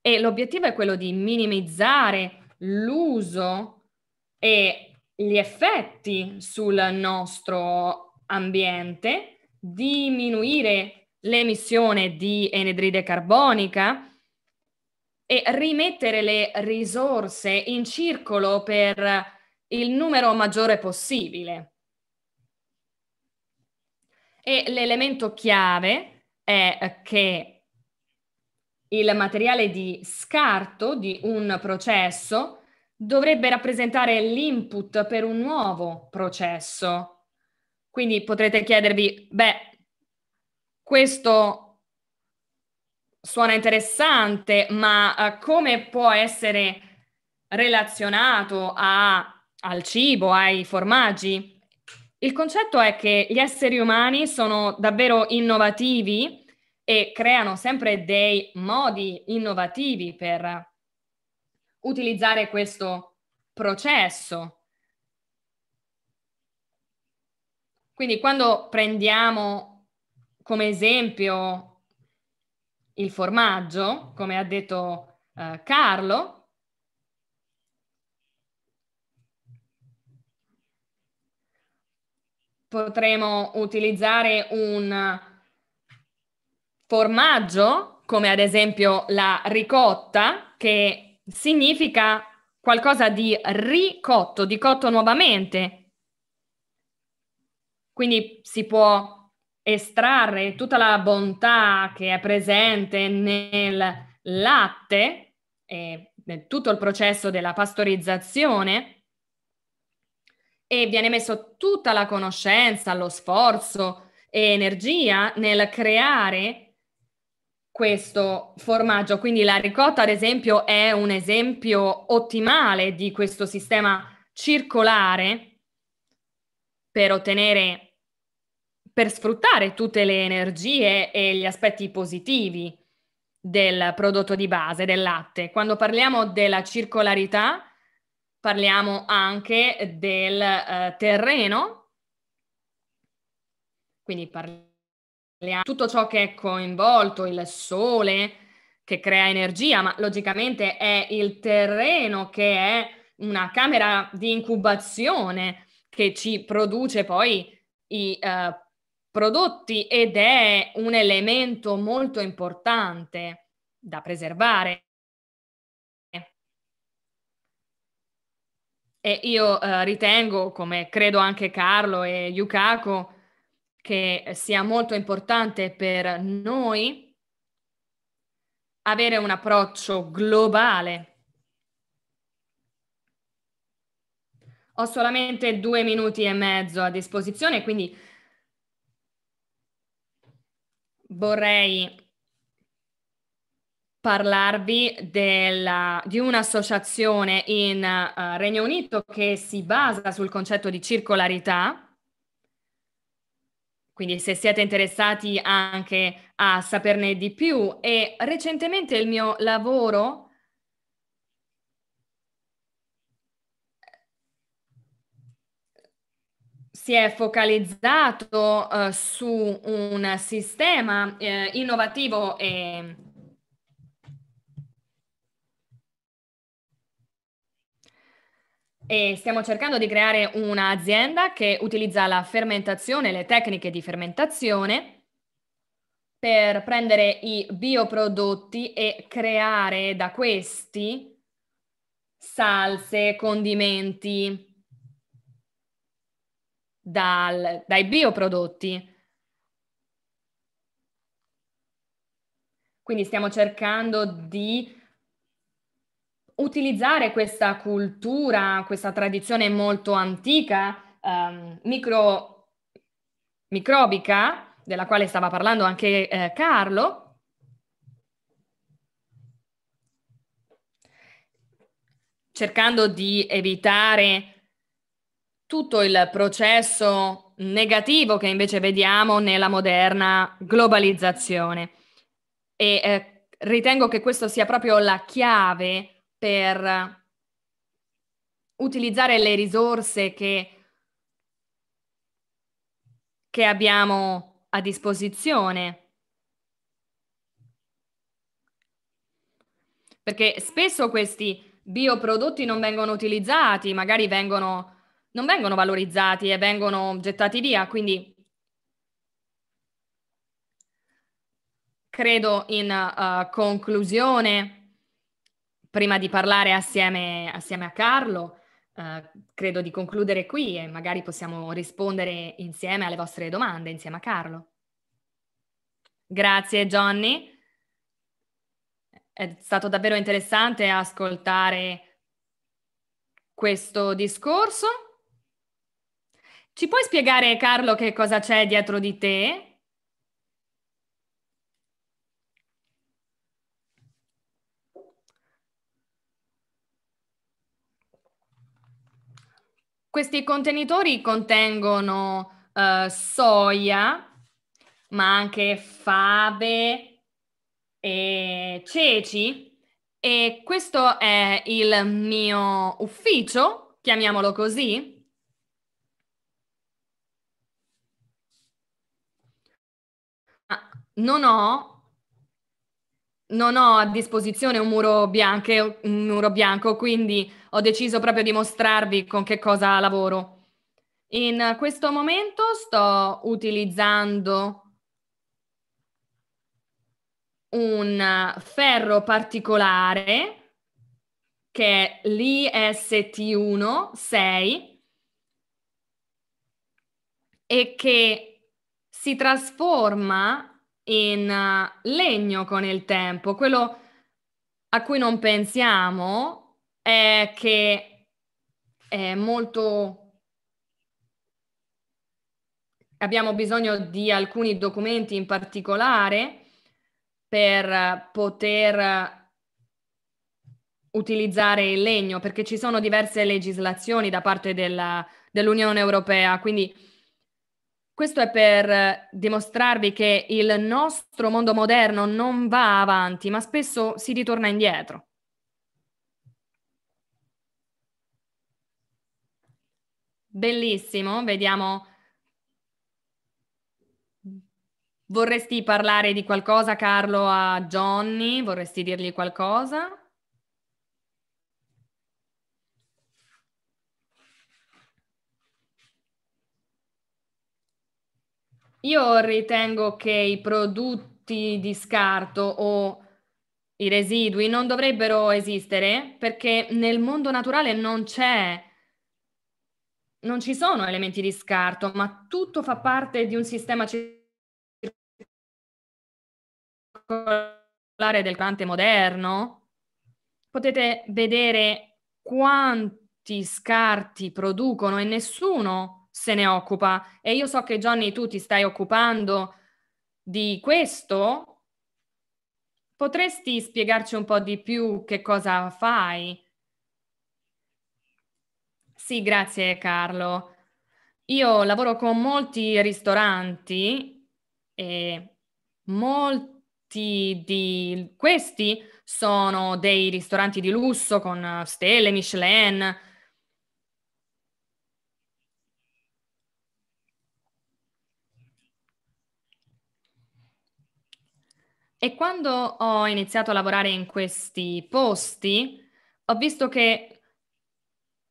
E l'obiettivo è quello di minimizzare l'uso e gli effetti sul nostro ambiente, diminuire l'emissione di anidride carbonica e rimettere le risorse in circolo per il numero maggiore possibile. E l'elemento chiave è che il materiale di scarto di un processo dovrebbe rappresentare l'input per un nuovo processo. Quindi potrete chiedervi, beh, questo suona interessante, ma eh, come può essere relazionato a, al cibo, ai formaggi? Il concetto è che gli esseri umani sono davvero innovativi e creano sempre dei modi innovativi per utilizzare questo processo. Quindi quando prendiamo come esempio il formaggio, come ha detto eh, Carlo, potremo utilizzare un formaggio, come ad esempio la ricotta, che significa qualcosa di ricotto, di cotto nuovamente. Quindi si può estrarre tutta la bontà che è presente nel latte e nel tutto il processo della pastorizzazione e viene messo tutta la conoscenza, lo sforzo e energia nel creare questo formaggio. Quindi la ricotta, ad esempio, è un esempio ottimale di questo sistema circolare per ottenere, per sfruttare tutte le energie e gli aspetti positivi del prodotto di base, del latte. Quando parliamo della circolarità, parliamo anche del eh, terreno, quindi parliamo tutto ciò che è coinvolto, il sole che crea energia, ma logicamente è il terreno che è una camera di incubazione che ci produce poi i uh, prodotti ed è un elemento molto importante da preservare. E io uh, ritengo, come credo anche Carlo e Yukako, che sia molto importante per noi avere un approccio globale. Ho solamente due minuti e mezzo a disposizione, quindi vorrei parlarvi della, di un'associazione in uh, Regno Unito che si basa sul concetto di circolarità quindi se siete interessati anche a saperne di più e recentemente il mio lavoro si è focalizzato eh, su un sistema eh, innovativo e E stiamo cercando di creare un'azienda che utilizza la fermentazione, le tecniche di fermentazione per prendere i bioprodotti e creare da questi salse, condimenti dal, dai bioprodotti. Quindi stiamo cercando di utilizzare questa cultura, questa tradizione molto antica, um, micro, microbica, della quale stava parlando anche eh, Carlo, cercando di evitare tutto il processo negativo che invece vediamo nella moderna globalizzazione. E eh, ritengo che questa sia proprio la chiave per utilizzare le risorse che, che abbiamo a disposizione. Perché spesso questi bioprodotti non vengono utilizzati, magari vengono, non vengono valorizzati e vengono gettati via, quindi credo in uh, conclusione prima di parlare assieme, assieme a Carlo, eh, credo di concludere qui e magari possiamo rispondere insieme alle vostre domande, insieme a Carlo. Grazie Johnny, è stato davvero interessante ascoltare questo discorso. Ci puoi spiegare Carlo che cosa c'è dietro di te Questi contenitori contengono uh, soia, ma anche fave e ceci. E questo è il mio ufficio, chiamiamolo così, ah, non ho non ho a disposizione un muro, bianche, un muro bianco, quindi ho deciso proprio di mostrarvi con che cosa lavoro. In questo momento sto utilizzando un ferro particolare che è l'IST1-6 e che si trasforma in eh, legno con il tempo. Quello a cui non pensiamo è che è molto... Abbiamo bisogno di alcuni documenti in particolare per poter utilizzare il legno, perché ci sono diverse legislazioni da parte della, dell'Unione Europea, quindi questo è per eh, dimostrarvi che il nostro mondo moderno non va avanti, ma spesso si ritorna indietro. Bellissimo, vediamo. Vorresti parlare di qualcosa, Carlo, a Johnny? Vorresti dirgli qualcosa? Io ritengo che i prodotti di scarto o i residui non dovrebbero esistere perché nel mondo naturale non c'è, non ci sono elementi di scarto, ma tutto fa parte di un sistema circolare del cante moderno. Potete vedere quanti scarti producono e nessuno se ne occupa. E io so che Johnny, tu ti stai occupando di questo. Potresti spiegarci un po' di più che cosa fai? Sì, grazie Carlo. Io lavoro con molti ristoranti e molti di questi sono dei ristoranti di lusso con stelle Michelin, E quando ho iniziato a lavorare in questi posti, ho visto che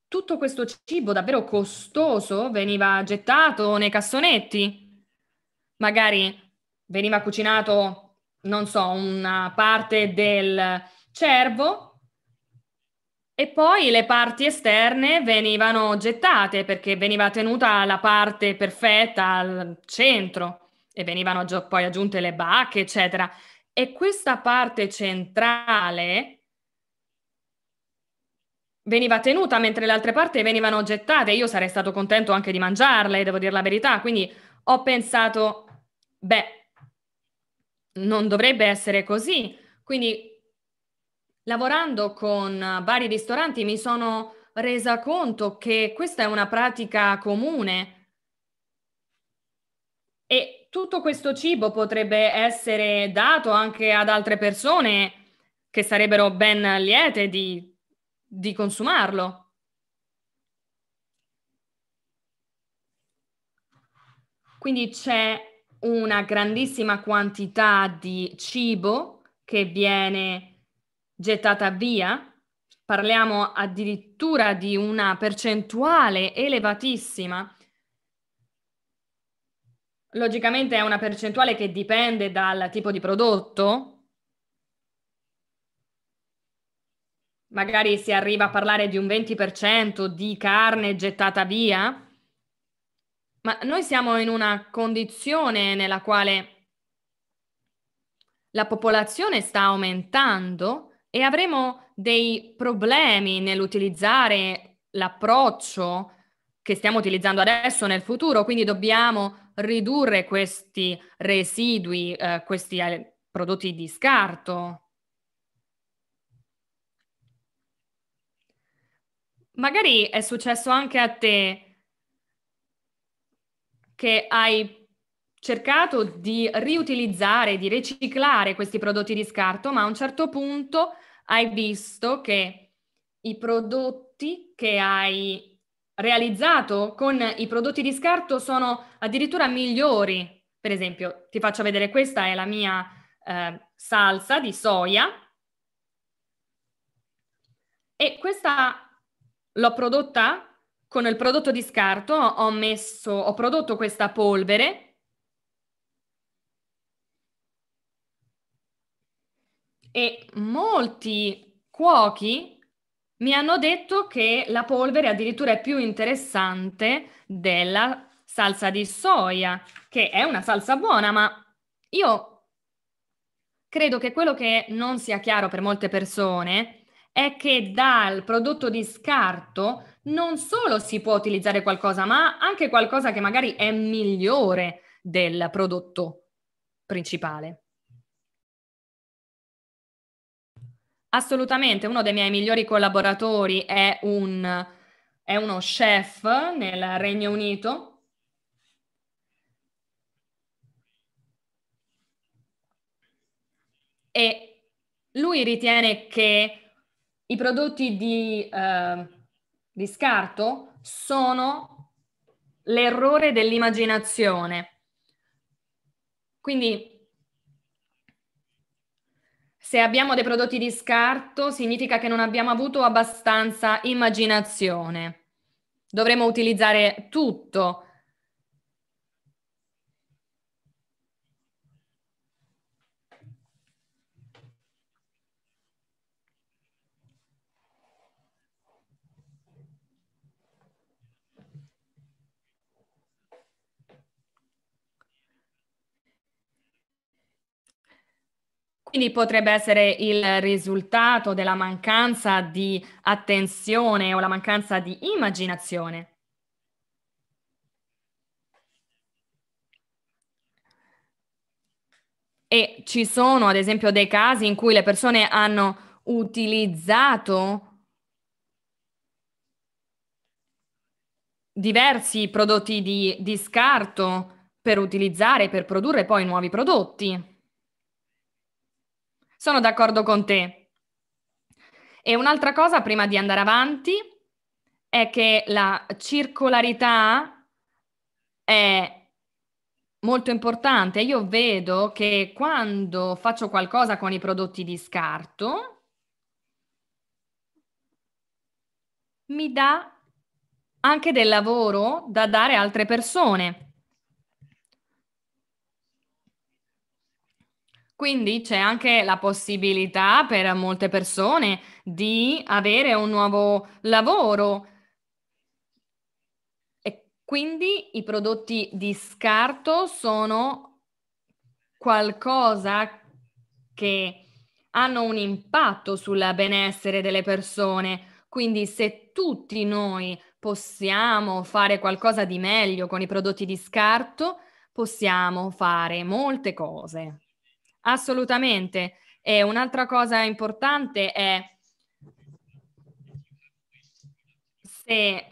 tutto questo cibo davvero costoso veniva gettato nei cassonetti. Magari veniva cucinato, non so, una parte del cervo e poi le parti esterne venivano gettate perché veniva tenuta la parte perfetta al centro e venivano poi aggiunte le bacche, eccetera. E questa parte centrale veniva tenuta mentre le altre parti venivano gettate. Io sarei stato contento anche di mangiarle, devo dire la verità. Quindi ho pensato, beh, non dovrebbe essere così. Quindi lavorando con vari ristoranti mi sono resa conto che questa è una pratica comune e tutto questo cibo potrebbe essere dato anche ad altre persone che sarebbero ben liete di, di consumarlo. Quindi c'è una grandissima quantità di cibo che viene gettata via. Parliamo addirittura di una percentuale elevatissima logicamente è una percentuale che dipende dal tipo di prodotto. Magari si arriva a parlare di un 20% di carne gettata via, ma noi siamo in una condizione nella quale la popolazione sta aumentando e avremo dei problemi nell'utilizzare l'approccio che stiamo utilizzando adesso nel futuro, quindi dobbiamo ridurre questi residui, eh, questi eh, prodotti di scarto. Magari è successo anche a te che hai cercato di riutilizzare, di riciclare questi prodotti di scarto, ma a un certo punto hai visto che i prodotti che hai realizzato con i prodotti di scarto sono addirittura migliori. Per esempio, ti faccio vedere questa è la mia eh, salsa di soia e questa l'ho prodotta con il prodotto di scarto, ho, messo, ho prodotto questa polvere e molti cuochi mi hanno detto che la polvere addirittura è più interessante della salsa di soia, che è una salsa buona, ma io credo che quello che non sia chiaro per molte persone è che dal prodotto di scarto non solo si può utilizzare qualcosa, ma anche qualcosa che magari è migliore del prodotto principale. Assolutamente, uno dei miei migliori collaboratori è, un, è uno chef nel Regno Unito. E lui ritiene che i prodotti di, eh, di scarto sono l'errore dell'immaginazione. Quindi se abbiamo dei prodotti di scarto, significa che non abbiamo avuto abbastanza immaginazione. Dovremmo utilizzare tutto Quindi potrebbe essere il risultato della mancanza di attenzione o la mancanza di immaginazione. E ci sono ad esempio dei casi in cui le persone hanno utilizzato diversi prodotti di, di scarto per utilizzare, per produrre poi nuovi prodotti. Sono d'accordo con te. E un'altra cosa, prima di andare avanti, è che la circolarità è molto importante. Io vedo che quando faccio qualcosa con i prodotti di scarto, mi dà anche del lavoro da dare a altre persone. Quindi c'è anche la possibilità per molte persone di avere un nuovo lavoro. E quindi i prodotti di scarto sono qualcosa che hanno un impatto sul benessere delle persone. Quindi se tutti noi possiamo fare qualcosa di meglio con i prodotti di scarto, possiamo fare molte cose. Assolutamente. E un'altra cosa importante è se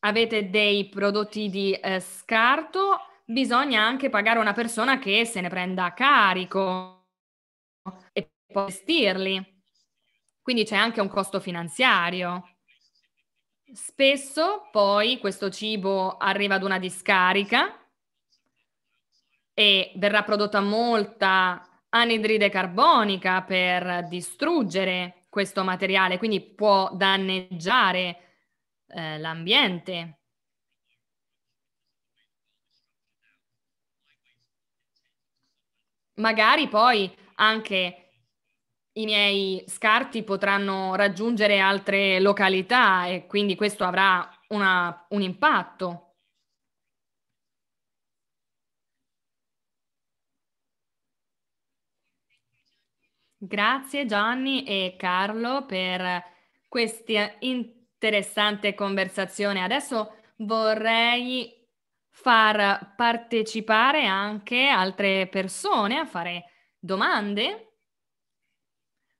avete dei prodotti di eh, scarto, bisogna anche pagare una persona che se ne prenda carico e può gestirli. Quindi c'è anche un costo finanziario. Spesso poi questo cibo arriva ad una discarica e verrà prodotta molta anidride carbonica per distruggere questo materiale, quindi può danneggiare eh, l'ambiente. Magari poi anche i miei scarti potranno raggiungere altre località e quindi questo avrà una, un impatto. Grazie Gianni e Carlo per questa interessante conversazione. Adesso vorrei far partecipare anche altre persone a fare domande.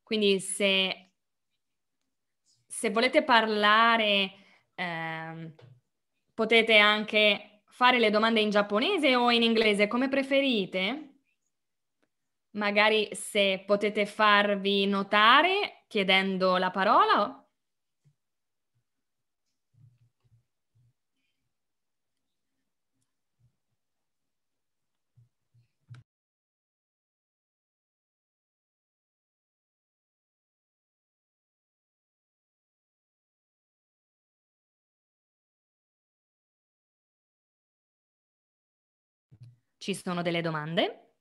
Quindi se, se volete parlare eh, potete anche fare le domande in giapponese o in inglese come preferite magari se potete farvi notare chiedendo la parola. Ci sono delle domande?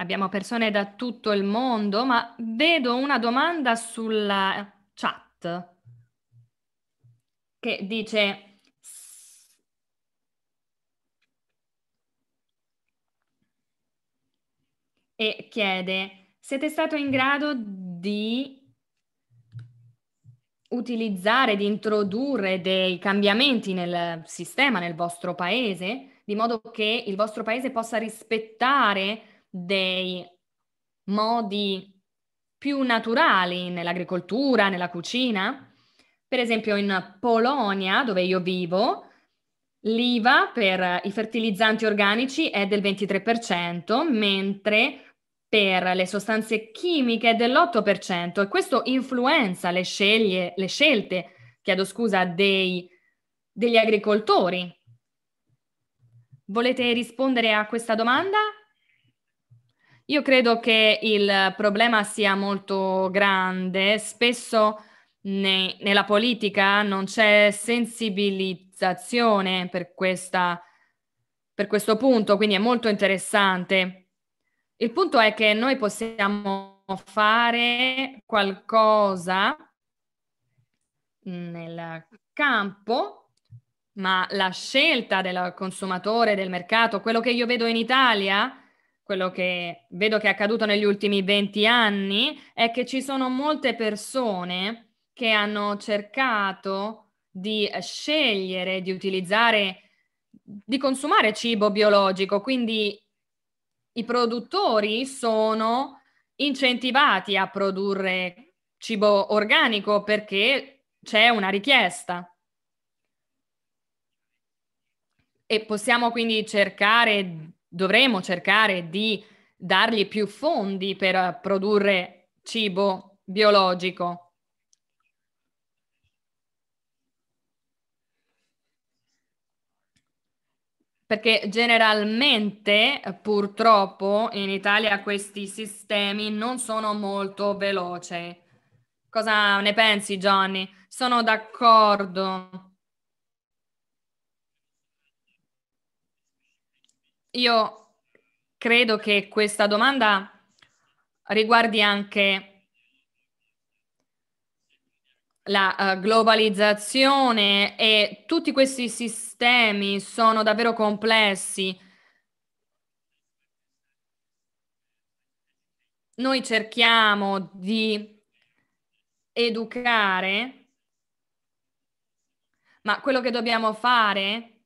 Abbiamo persone da tutto il mondo, ma vedo una domanda sulla chat che dice e chiede, siete stato in grado di utilizzare, di introdurre dei cambiamenti nel sistema, nel vostro paese, di modo che il vostro paese possa rispettare dei modi più naturali nell'agricoltura, nella cucina. Per esempio in Polonia, dove io vivo, l'IVA per i fertilizzanti organici è del 23%, mentre per le sostanze chimiche è dell'8% e questo influenza le, sceglie, le scelte, chiedo scusa, dei, degli agricoltori. Volete rispondere a questa domanda? Io credo che il problema sia molto grande, spesso ne, nella politica non c'è sensibilizzazione per, questa, per questo punto, quindi è molto interessante. Il punto è che noi possiamo fare qualcosa nel campo, ma la scelta del consumatore, del mercato, quello che io vedo in Italia, quello che vedo che è accaduto negli ultimi 20 anni è che ci sono molte persone che hanno cercato di eh, scegliere di utilizzare, di consumare cibo biologico, quindi i produttori sono incentivati a produrre cibo organico perché c'è una richiesta. E possiamo quindi cercare dovremo cercare di dargli più fondi per produrre cibo biologico. Perché generalmente purtroppo in Italia questi sistemi non sono molto veloci. Cosa ne pensi Johnny? Sono d'accordo. io credo che questa domanda riguardi anche la uh, globalizzazione e tutti questi sistemi sono davvero complessi. Noi cerchiamo di educare, ma quello che dobbiamo fare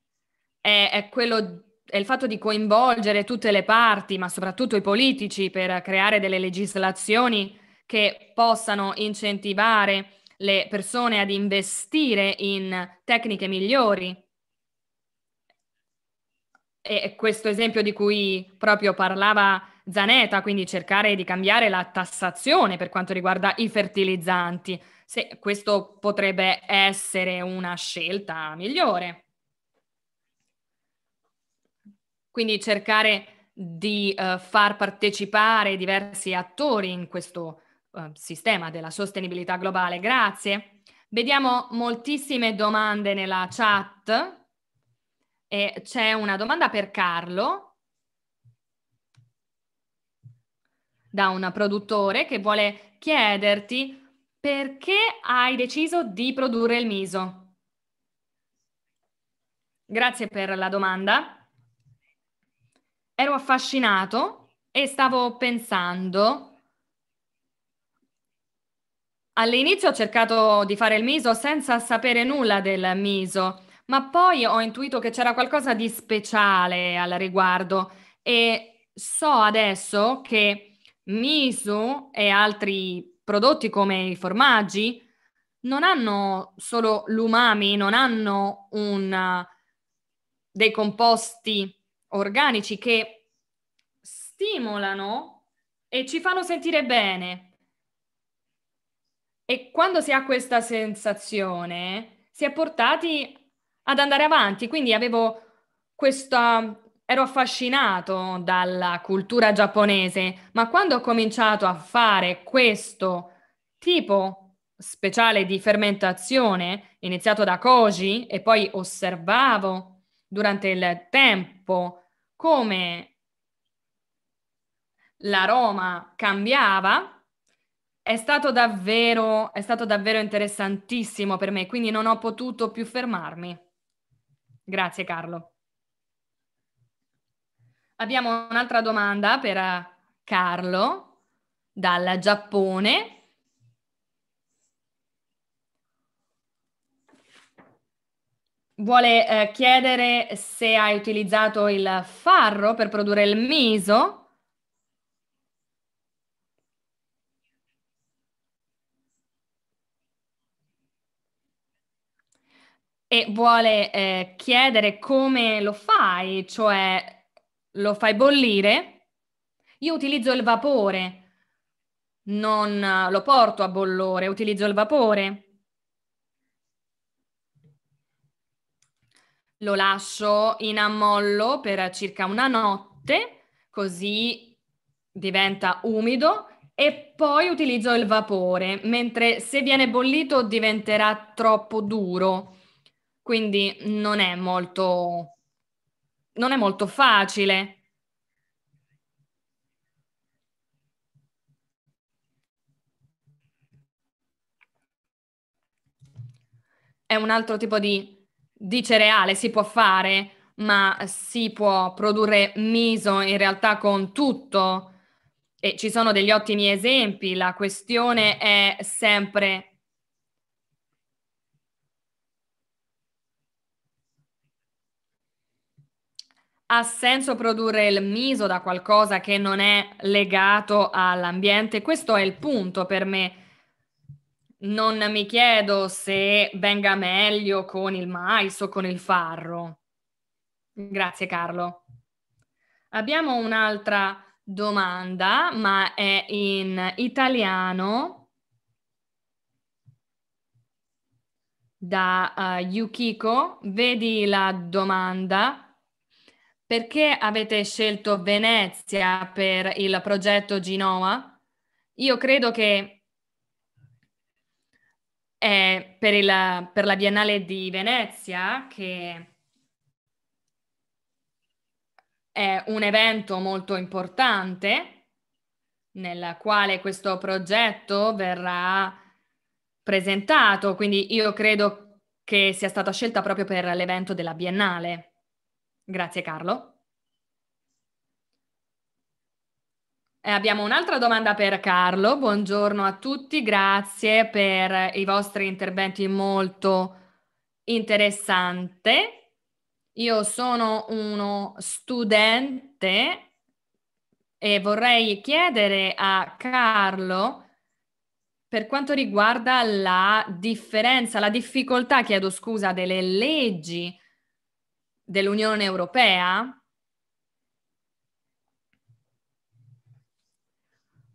è, è quello è il fatto di coinvolgere tutte le parti, ma soprattutto i politici, per creare delle legislazioni che possano incentivare le persone ad investire in tecniche migliori. E questo esempio di cui proprio parlava Zaneta, quindi cercare di cambiare la tassazione per quanto riguarda i fertilizzanti, se questo potrebbe essere una scelta migliore. Quindi cercare di uh, far partecipare diversi attori in questo uh, sistema della sostenibilità globale. Grazie. Vediamo moltissime domande nella chat e c'è una domanda per Carlo da un produttore che vuole chiederti perché hai deciso di produrre il miso? Grazie per la domanda ero affascinato e stavo pensando. All'inizio ho cercato di fare il miso senza sapere nulla del miso, ma poi ho intuito che c'era qualcosa di speciale al riguardo e so adesso che miso e altri prodotti come i formaggi non hanno solo l'umami, non hanno un, dei composti organici che stimolano e ci fanno sentire bene. E quando si ha questa sensazione, si è portati ad andare avanti. Quindi avevo questa, ero affascinato dalla cultura giapponese, ma quando ho cominciato a fare questo tipo speciale di fermentazione, iniziato da Koji e poi osservavo durante il tempo come la Roma cambiava è stato, davvero, è stato davvero interessantissimo per me, quindi non ho potuto più fermarmi. Grazie Carlo. Abbiamo un'altra domanda per eh, Carlo dal Giappone. Vuole eh, chiedere se hai utilizzato il farro per produrre il miso. E vuole eh, chiedere come lo fai, cioè lo fai bollire. Io utilizzo il vapore, non eh, lo porto a bollore, utilizzo il vapore. lo lascio in ammollo per circa una notte, così diventa umido e poi utilizzo il vapore, mentre se viene bollito diventerà troppo duro, quindi non è molto, non è molto facile. È un altro tipo di di cereale si può fare, ma si può produrre miso in realtà con tutto. E ci sono degli ottimi esempi, la questione è sempre ha senso produrre il miso da qualcosa che non è legato all'ambiente? Questo è il punto per me non mi chiedo se venga meglio con il mais o con il farro. Grazie Carlo. Abbiamo un'altra domanda, ma è in italiano da uh, Yukiko. Vedi la domanda. Perché avete scelto Venezia per il progetto Genoa? Io credo che è per, il, per la Biennale di Venezia, che è un evento molto importante nel quale questo progetto verrà presentato, quindi io credo che sia stata scelta proprio per l'evento della Biennale. Grazie Carlo. Eh, abbiamo un'altra domanda per Carlo. Buongiorno a tutti, grazie per i vostri interventi molto interessanti. Io sono uno studente e vorrei chiedere a Carlo per quanto riguarda la differenza, la difficoltà, chiedo scusa, delle leggi dell'Unione Europea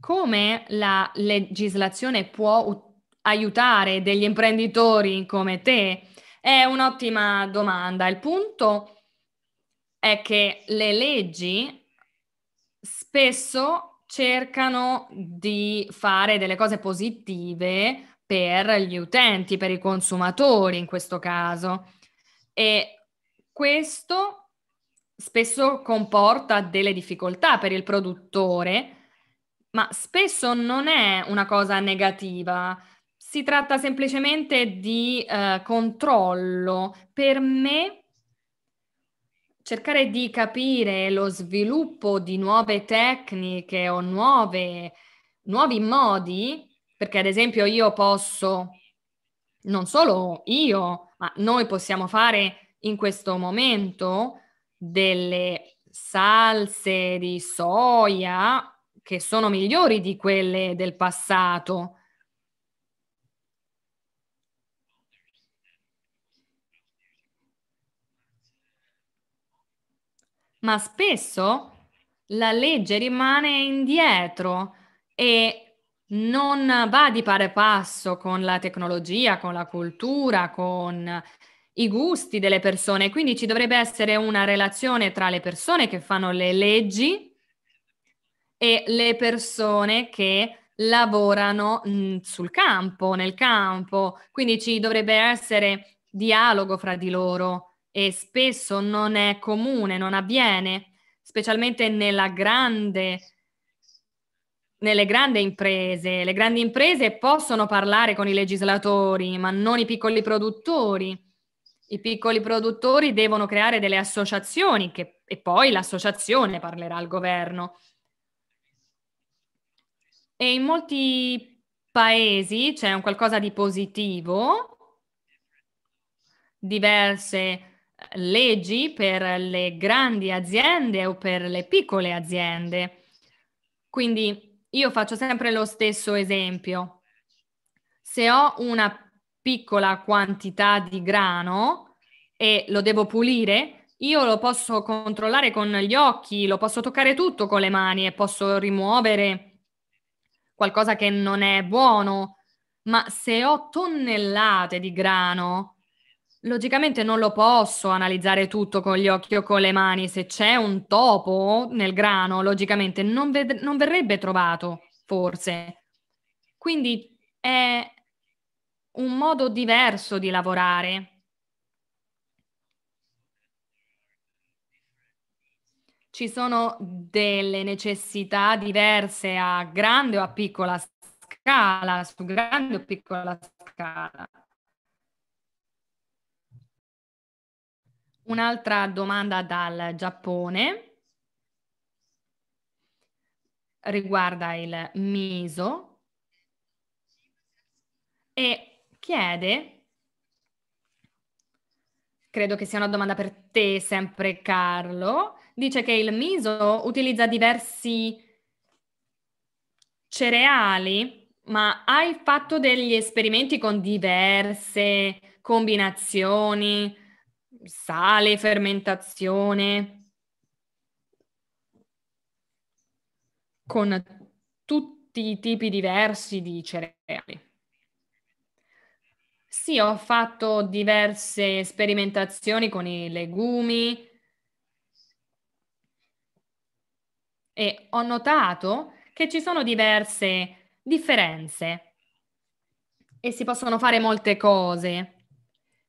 come la legislazione può ut- aiutare degli imprenditori come te? È un'ottima domanda. Il punto è che le leggi spesso cercano di fare delle cose positive per gli utenti, per i consumatori in questo caso. E questo spesso comporta delle difficoltà per il produttore ma spesso non è una cosa negativa, si tratta semplicemente di eh, controllo. Per me cercare di capire lo sviluppo di nuove tecniche o nuove, nuovi modi, perché ad esempio io posso, non solo io, ma noi possiamo fare in questo momento delle salse di soia che sono migliori di quelle del passato. Ma spesso la legge rimane indietro e non va di pari passo con la tecnologia, con la cultura, con i gusti delle persone. Quindi ci dovrebbe essere una relazione tra le persone che fanno le leggi e le persone che lavorano mh, mm, sul campo, nel campo. Quindi ci dovrebbe essere dialogo fra di loro e spesso non è comune, non avviene, specialmente nella grande nelle grandi imprese. Le grandi imprese possono parlare con i legislatori, ma non i piccoli produttori. I piccoli produttori devono creare delle associazioni che, e poi l'associazione parlerà al governo. E in molti paesi c'è un qualcosa di positivo, diverse eh, leggi per le grandi aziende o per le piccole aziende. Quindi io faccio sempre lo stesso esempio. Se ho una piccola quantità di grano e lo devo pulire, io lo posso controllare con gli occhi, lo posso toccare tutto con le mani e posso rimuovere qualcosa che non è buono, ma se ho tonnellate di grano, logicamente non lo posso analizzare tutto con gli occhi o con le mani. Se c'è un topo nel grano, logicamente non, ved- non verrebbe trovato, forse. Quindi è un modo diverso di lavorare ci sono delle necessità diverse a grande o a piccola scala, su grande o piccola scala. Un'altra domanda dal Giappone riguarda il miso e chiede, credo che sia una domanda per te sempre Carlo, dice che il miso utilizza diversi cereali, ma hai fatto degli esperimenti con diverse combinazioni, sale, fermentazione, con tutti i tipi diversi di cereali. Sì, ho fatto diverse sperimentazioni con i legumi, e ho notato che ci sono diverse differenze e si possono fare molte cose.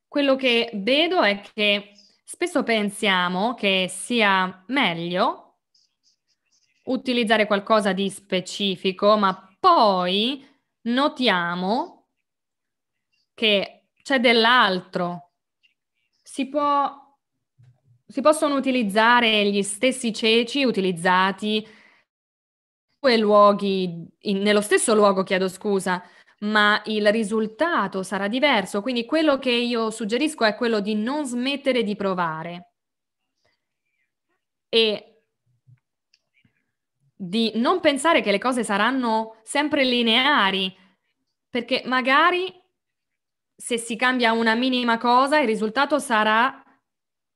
Quello che vedo è che spesso pensiamo che sia meglio utilizzare qualcosa di specifico, ma poi notiamo che c'è dell'altro. Si può si possono utilizzare gli stessi ceci utilizzati due luoghi, in, nello stesso luogo, chiedo scusa, ma il risultato sarà diverso. Quindi quello che io suggerisco è quello di non smettere di provare e di non pensare che le cose saranno sempre lineari, perché magari se si cambia una minima cosa il risultato sarà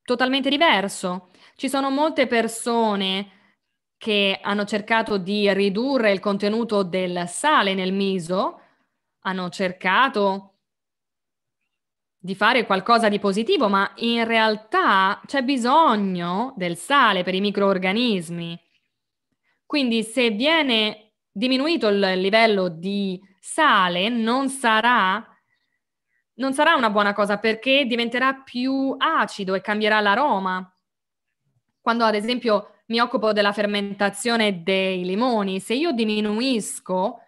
totalmente diverso. Ci sono molte persone che hanno cercato di ridurre il contenuto del sale nel miso, hanno cercato di fare qualcosa di positivo, ma in realtà c'è bisogno del sale per i microorganismi. Quindi se viene diminuito il livello di sale non sarà non sarà una buona cosa perché diventerà più acido e cambierà l'aroma. Quando ad esempio mi occupo della fermentazione dei limoni, se io diminuisco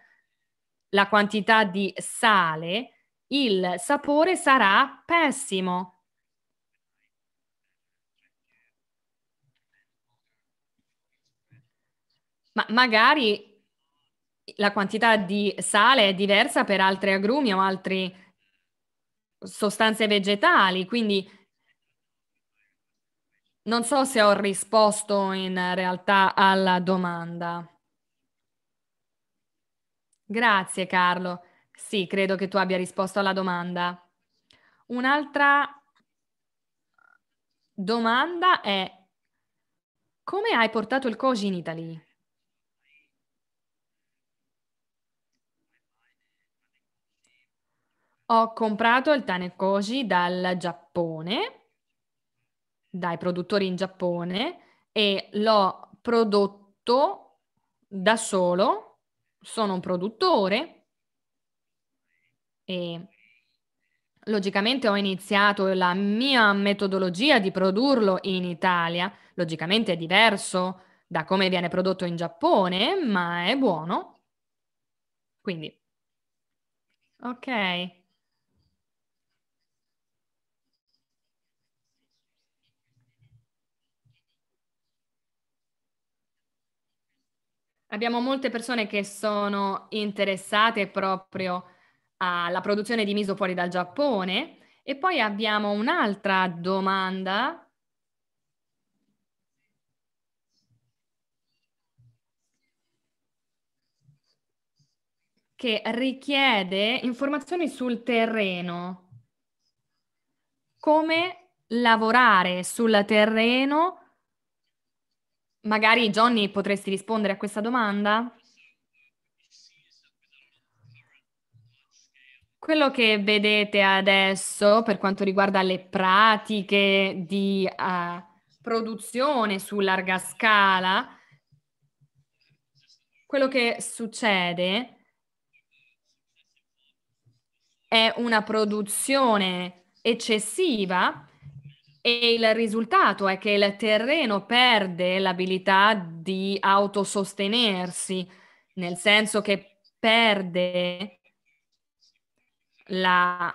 la quantità di sale, il sapore sarà pessimo. Ma magari la quantità di sale è diversa per altri agrumi o altri sostanze vegetali, quindi non so se ho risposto in realtà alla domanda. Grazie Carlo. Sì, credo che tu abbia risposto alla domanda. Un'altra domanda è come hai portato il coach in Italy? Ho comprato il Tanekoshi dal Giappone, dai produttori in Giappone, e l'ho prodotto da solo. Sono un produttore e logicamente ho iniziato la mia metodologia di produrlo in Italia. Logicamente è diverso da come viene prodotto in Giappone, ma è buono. Quindi, ok. Abbiamo molte persone che sono interessate proprio alla produzione di miso fuori dal Giappone e poi abbiamo un'altra domanda che richiede informazioni sul terreno, come lavorare sul terreno Magari Johnny potresti rispondere a questa domanda? Quello che vedete adesso per quanto riguarda le pratiche di uh, produzione su larga scala, quello che succede è una produzione eccessiva e il risultato è che il terreno perde l'abilità di autosostenersi, nel senso che perde la,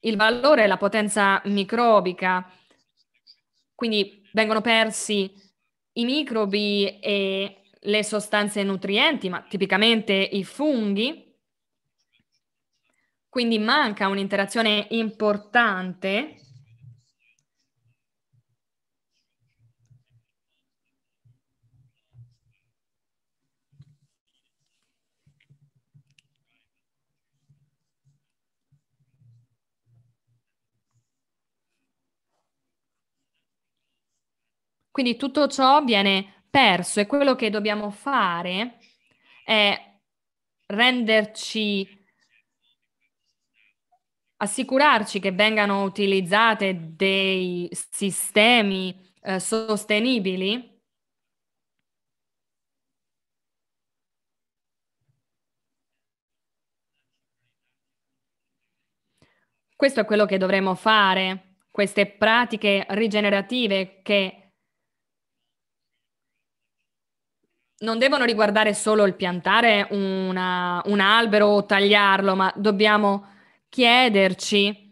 il valore e la potenza microbica. Quindi vengono persi i microbi e le sostanze nutrienti, ma tipicamente i funghi. Quindi manca un'interazione importante Quindi tutto ciò viene perso e quello che dobbiamo fare è renderci assicurarci che vengano utilizzate dei sistemi eh, sostenibili Questo è quello che dovremmo fare, queste pratiche rigenerative che non devono riguardare solo il piantare una, un albero o tagliarlo, ma dobbiamo chiederci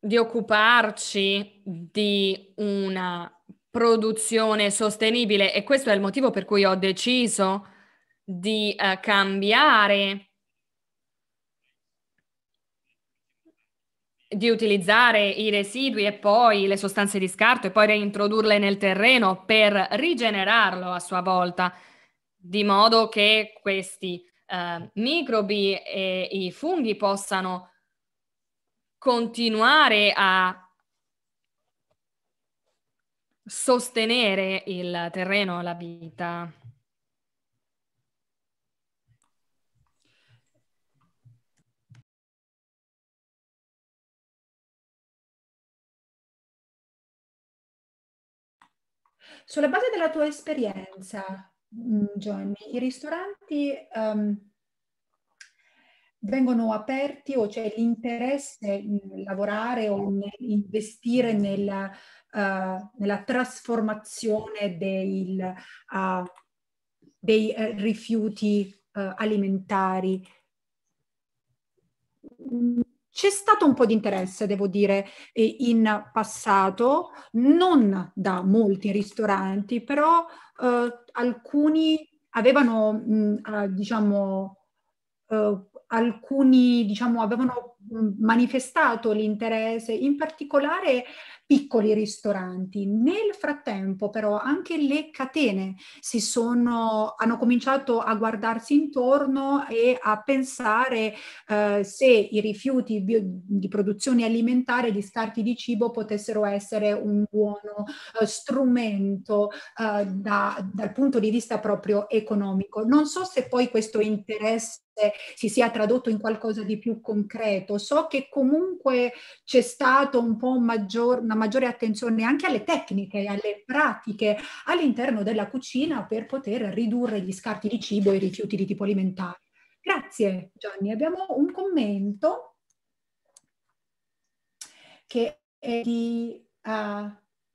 di occuparci di una produzione sostenibile e questo è il motivo per cui ho deciso di uh, cambiare di utilizzare i residui e poi le sostanze di scarto e poi reintrodurle nel terreno per rigenerarlo a sua volta, di modo che questi eh, microbi e i funghi possano continuare a sostenere il terreno, la vita. Sulla base della tua esperienza, mm, Johnny, i ristoranti um, vengono aperti o c'è l'interesse in lavorare o in investire nella, uh, nella trasformazione del, uh, dei uh, rifiuti eh, alimentari? C'è stato un po' di interesse, devo dire, eh, in passato, non da molti ristoranti, però eh, alcuni avevano, mh, mm, ah, diciamo, eh, alcuni diciamo, avevano mm, manifestato l'interesse, in particolare piccoli ristoranti. Nel frattempo però anche le catene si sono, hanno cominciato a guardarsi intorno e a pensare eh, se i rifiuti bio, di produzione alimentare, gli scarti di cibo potessero essere un buono eh, strumento eh, da, dal punto di vista proprio economico. Non so se poi questo interesse si sia tradotto in qualcosa di più concreto. So che comunque c'è stato un po' maggior, una una maggiore attenzione anche alle tecniche, e alle pratiche all'interno della cucina per poter ridurre gli scarti di cibo e i rifiuti di tipo alimentare. Grazie Gianni, abbiamo un commento che è di uh,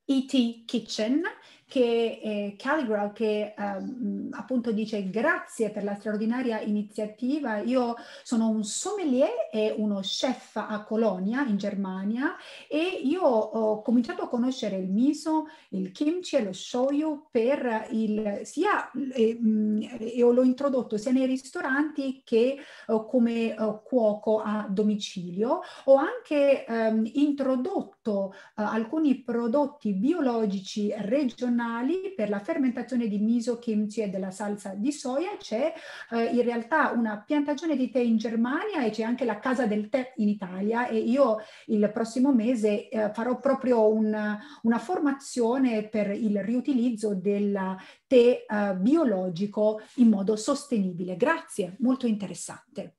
ET Kitchen che eh, Caligraph, che ehm, appunto dice grazie per la straordinaria iniziativa, io sono un sommelier e uno chef a Colonia in Germania e io ho cominciato a conoscere il miso, il kimchi e lo shoyu per il sia eh, mm, e, e l'ho introdotto sia nei ristoranti che eh, come eh, cuoco a domicilio. Ho anche ehm, introdotto eh, alcuni prodotti biologici regionali tradizionali per la fermentazione di miso kimchi e della salsa di soia c'è eh, in realtà una piantagione di tè in Germania e c'è anche la casa del tè in Italia e io il prossimo mese eh, farò proprio un, una formazione per il riutilizzo del tè eh, biologico in modo sostenibile. Grazie, molto interessante.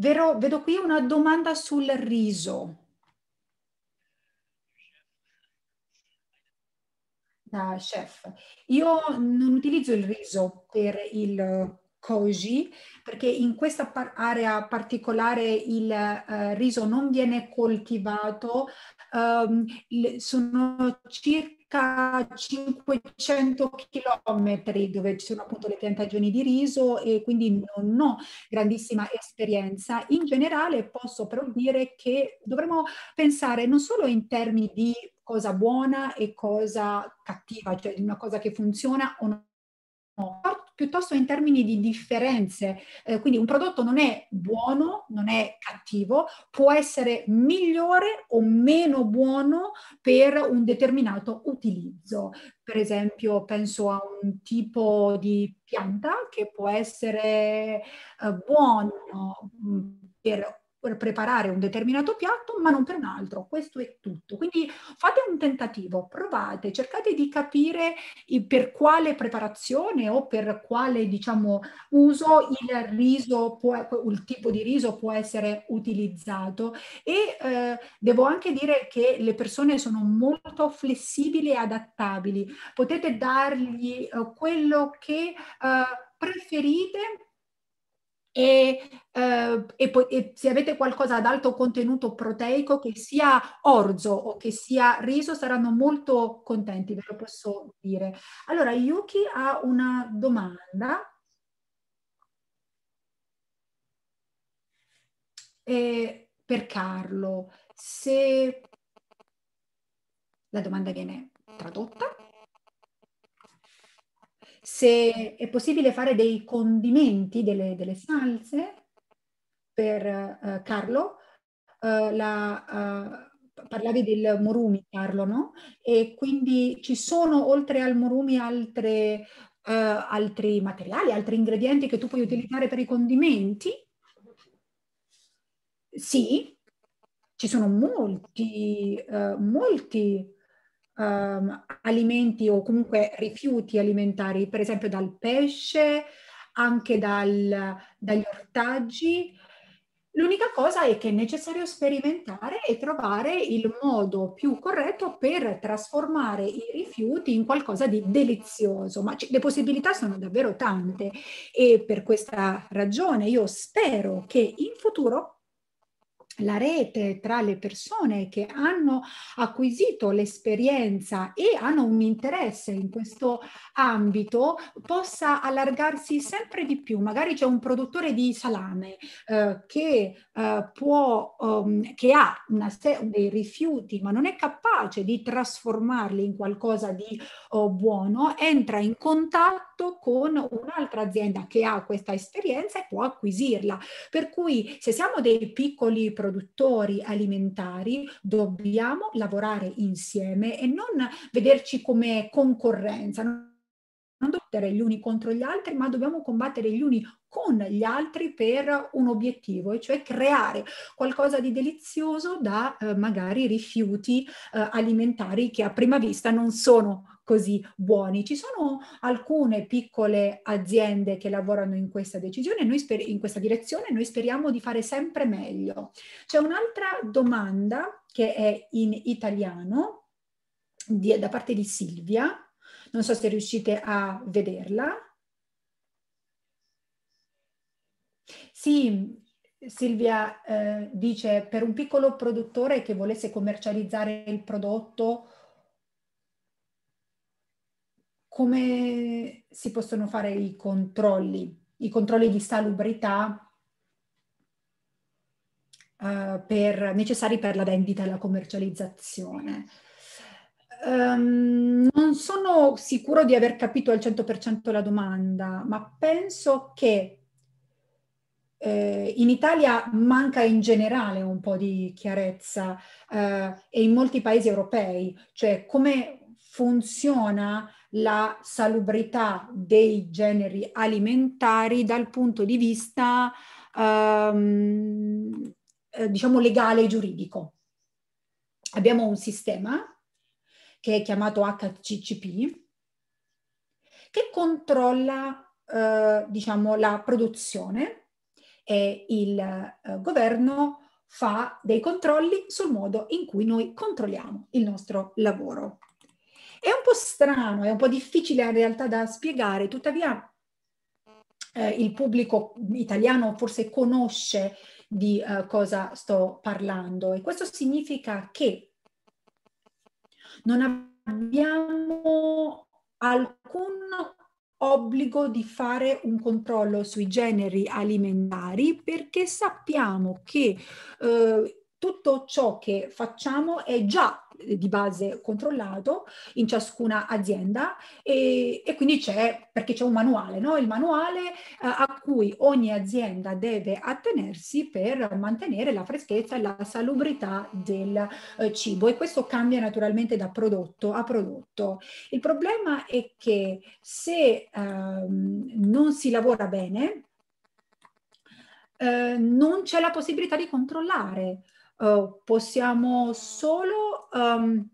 Vero, vedo qui una domanda sul riso. Da chef, io non utilizzo il riso per il koji eh, perché in questa par area particolare il uh, riso non viene coltivato, um, sono circa circa 500 chilometri dove ci sono appunto le piantagioni di riso e quindi non ho grandissima esperienza. In generale posso però dire che dovremmo pensare non solo in termini di cosa buona e cosa cattiva, cioè di una cosa che funziona o no, piuttosto in termini di differenze. Eh, quindi un prodotto non è buono, non è cattivo, può essere migliore o meno buono per un determinato utilizzo. Per esempio penso a un tipo di pianta che può essere eh, buono mm, per preparare un determinato piatto, ma non per un altro. Questo è tutto. Quindi fate un tentativo, provate, cercate di capire per quale preparazione o per quale diciamo, uso il riso può, il tipo di riso può essere utilizzato. E eh, devo anche dire che le persone sono molto flessibili e adattabili. Potete dargli eh, quello che eh, preferite e, eh, e, poi, e se avete qualcosa ad alto contenuto proteico, che sia orzo o che sia riso, saranno molto contenti, ve lo posso dire. Allora, Yuki ha una domanda. Eh, per Carlo, se la domanda viene tradotta se è possibile fare dei condimenti, delle, delle salse per uh, Carlo, uh, la, uh, parlavi del morumi Carlo, no? E quindi ci sono oltre al morumi altre, altri materiali, altri ingredienti che tu puoi utilizzare per i condimenti? Sì, ci sono molti, molti um, alimenti o comunque rifiuti alimentari, per esempio dal pesce, anche dal, dagli ortaggi. L'unica cosa è che è necessario sperimentare e trovare il modo più corretto per trasformare i rifiuti in qualcosa di delizioso, ma c- le possibilità sono davvero tante e per questa ragione io spero che in futuro la rete tra le persone che hanno acquisito l'esperienza e hanno un interesse in questo ambito possa allargarsi sempre di più. Magari c'è un produttore di salame eh, che, eh, può, um, che ha se- dei rifiuti ma non è capace di trasformarli in qualcosa di oh, buono, entra in contatto contatto con un'altra azienda che ha questa esperienza e può acquisirla. Per cui se siamo dei piccoli produttori alimentari dobbiamo lavorare insieme e non vederci come concorrenza. Non dobbiamo combattere gli uni contro gli altri, ma dobbiamo combattere gli uni con gli altri per un obiettivo, e cioè creare qualcosa di delizioso da eh, magari rifiuti eh, alimentari che a prima vista non sono così buoni. Ci sono alcune piccole aziende che lavorano in questa decisione, noi sper- in questa direzione, noi speriamo di fare sempre meglio. C'è un'altra domanda che è in italiano di, da parte di Silvia, non so se riuscite a vederla. Sì, Silvia eh, dice per un piccolo produttore che volesse commercializzare il prodotto come si possono fare i controlli, i controlli di salubrità uh, per, necessari per la vendita e la commercializzazione. Um, non sono sicuro di aver capito al 100% la domanda, ma penso che eh, in Italia manca in generale un po' di chiarezza eh, e in molti paesi europei, cioè come funziona la salubrità dei generi alimentari dal punto di vista ehm, eh, diciamo legale e giuridico. Abbiamo un sistema che è chiamato HCCP che controlla eh, diciamo, la produzione e il eh, governo fa dei controlli sul modo in cui noi controlliamo il nostro lavoro. È un po' strano, è un po' difficile in realtà da spiegare, tuttavia eh, il pubblico italiano forse conosce di eh, cosa sto parlando e questo significa che non abbiamo alcun obbligo di fare un controllo sui generi alimentari perché sappiamo che eh, tutto ciò che facciamo è già di base controllato in ciascuna azienda e, e quindi c'è, perché c'è un manuale, no? il manuale eh, a cui ogni azienda deve attenersi per mantenere la freschezza e la salubrità del eh, cibo e questo cambia naturalmente da prodotto a prodotto. Il problema è che se ehm, non si lavora bene, eh, non c'è la possibilità di controllare eh, possiamo solo um,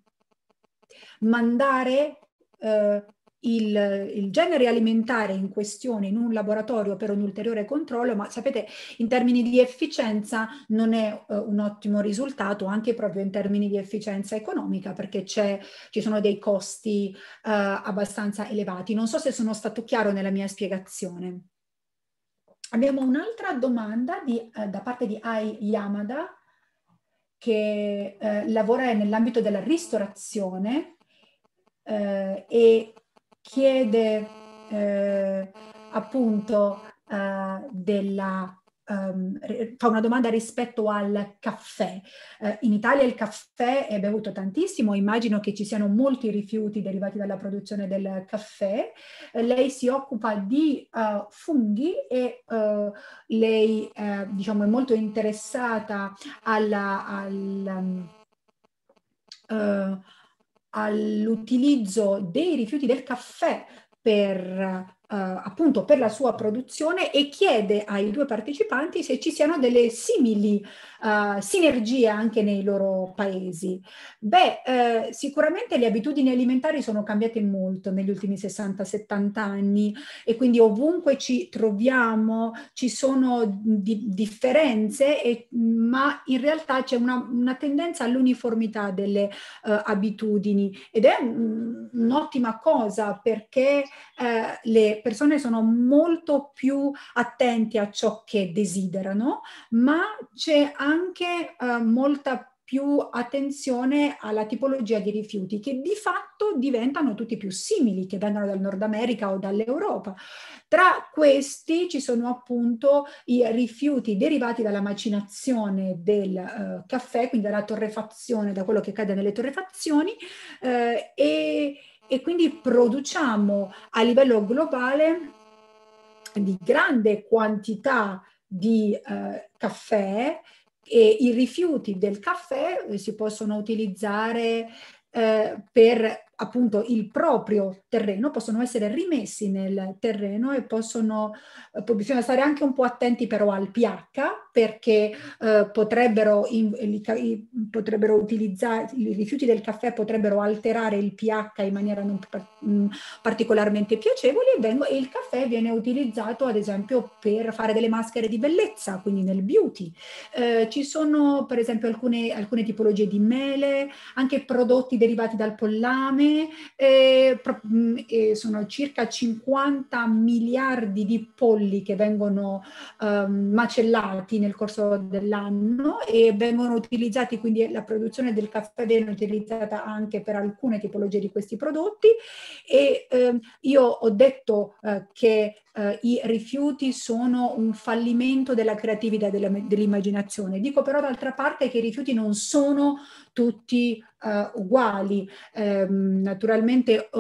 mandare uh, il, il, genere alimentare in questione in un laboratorio per un ulteriore controllo, ma sapete, in termini di efficienza non è uh, un ottimo risultato, anche proprio in termini di efficienza economica, perché ci sono dei costi uh, abbastanza elevati. Non so se sono stato chiaro nella mia spiegazione. Abbiamo un'altra domanda di, uh, da parte di Ai Yamada che eh, lavora nell'ambito della ristorazione eh, e chiede eh, appunto eh, della um, fa una domanda rispetto al caffè. Uh, in Italia il caffè è bevuto tantissimo, immagino che ci siano molti rifiuti derivati dalla produzione del caffè. Uh, lei si occupa di uh, funghi e lei diciamo, è molto interessata alla, al, um, all'utilizzo dei rifiuti del caffè per eh, appunto per la sua produzione e chiede ai due partecipanti se ci siano delle simili uh, sinergie anche nei loro paesi. Beh, eh, sicuramente le abitudini alimentari sono cambiate molto negli ultimi 60-70 anni e quindi ovunque ci troviamo ci sono di- differenze, e, ma in realtà c'è una, una tendenza all'uniformità delle uh, abitudini ed è un, un'ottima cosa perché uh, le persone sono molto più attenti a ciò che desiderano, ma c'è anche eh, molta più attenzione alla tipologia di rifiuti che di fatto diventano tutti più simili che vengono dal Nord America o dall'Europa. Tra questi ci sono appunto i rifiuti derivati dalla macinazione del eh, caffè, quindi dalla torrefazione, da quello che accade nelle torrefazioni eh, e e quindi produciamo a livello globale di grande quantità di eh, caffè e i rifiuti del caffè si possono utilizzare eh, per appunto il proprio terreno, possono essere rimessi nel terreno e possono, eh, bisogna stare anche un po' attenti però al pH perché eh, potrebbero, in, li, potrebbero utilizzare, i rifiuti del caffè potrebbero alterare il pH in maniera non mh, mm, particolarmente piacevole e, vengo, e il caffè viene utilizzato ad esempio per fare delle maschere di bellezza, quindi nel beauty. Eh, ci sono per esempio alcune, alcune tipologie di mele, anche prodotti derivati dal pollame, persone, eh, mm, sono circa 50 miliardi di polli che vengono eh, macellati nel corso dell'anno e vengono utilizzati, quindi la produzione del caffè viene utilizzata anche per alcune tipologie di questi prodotti e eh, io ho detto eh, che eh, i rifiuti sono un fallimento della creatività della, dell'immaginazione. Dico però d'altra parte che i rifiuti non sono tutti eh, uguali. Ehm, eh, naturalmente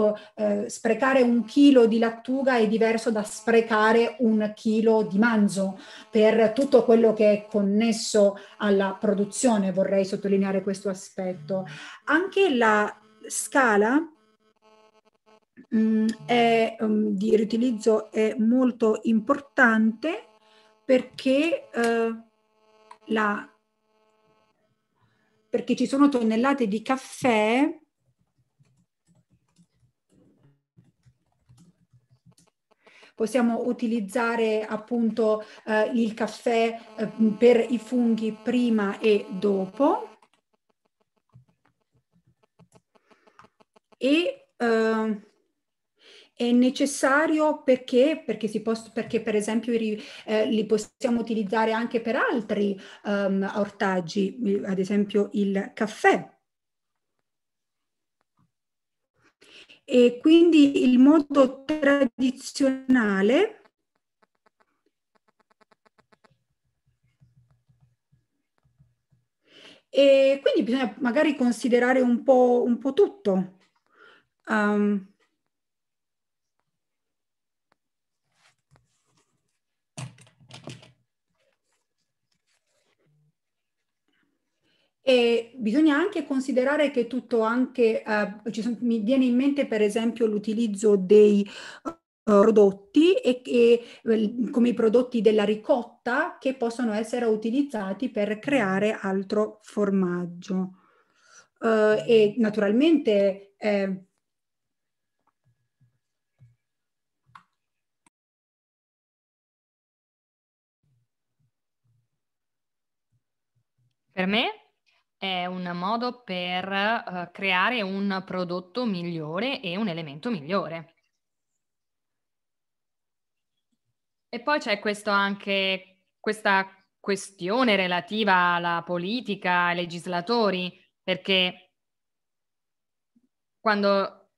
sprecare un chilo di lattuga è diverso da sprecare un chilo di manzo per tutto quello che è connesso alla produzione, vorrei sottolineare questo aspetto. Anche la scala mh, mm, è, um, di riutilizzo è molto importante perché, eh, la, perché ci sono tonnellate di caffè possiamo utilizzare appunto eh, il caffè eh, per i funghi prima e dopo e eh, è necessario perché? Perché, si post- perché per esempio eh, li possiamo utilizzare anche per altri um, ortaggi, ad esempio il caffè. E quindi il modo tradizionale E quindi bisogna magari considerare un po', un po tutto. Um, E bisogna anche considerare che tutto anche, eh, sono, mi viene in mente per esempio l'utilizzo dei eh, prodotti e, e, eh, come i prodotti della ricotta che possono essere utilizzati per creare altro formaggio. Uh, e naturalmente eh, per me è un modo per uh, creare un prodotto migliore e un elemento migliore. E poi c'è anche, questa questione relativa alla politica, ai legislatori, perché quando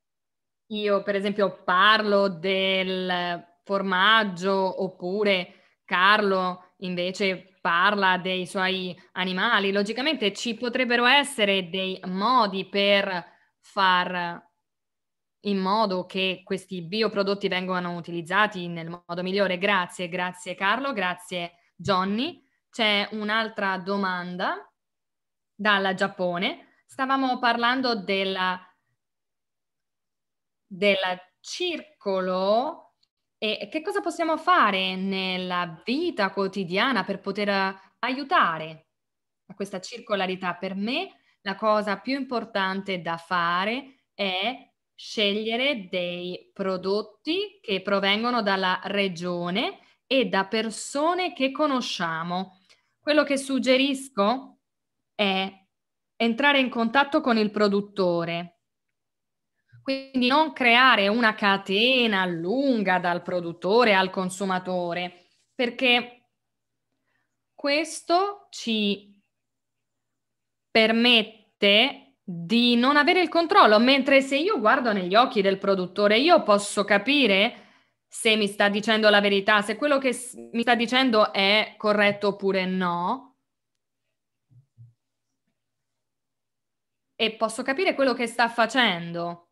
io per esempio parlo del formaggio oppure Carlo invece parla dei suoi animali, logicamente ci potrebbero essere dei modi per far in modo che questi bioprodotti vengano utilizzati nel modo migliore. Grazie, grazie Carlo, grazie Johnny. C'è un'altra domanda dalla Giappone. Stavamo parlando della, della circolo e che cosa possiamo fare nella vita quotidiana per poter eh, aiutare a questa circolarità? Per me la cosa più importante da fare è scegliere dei prodotti che provengono dalla regione e da persone che conosciamo. Quello che suggerisco è entrare in contatto con il produttore, quindi non creare una catena lunga dal produttore al consumatore, perché questo ci permette di non avere il controllo, mentre se io guardo negli occhi del produttore, io posso capire se mi sta dicendo la verità, se quello che mi sta dicendo è corretto oppure no. E posso capire quello che sta facendo.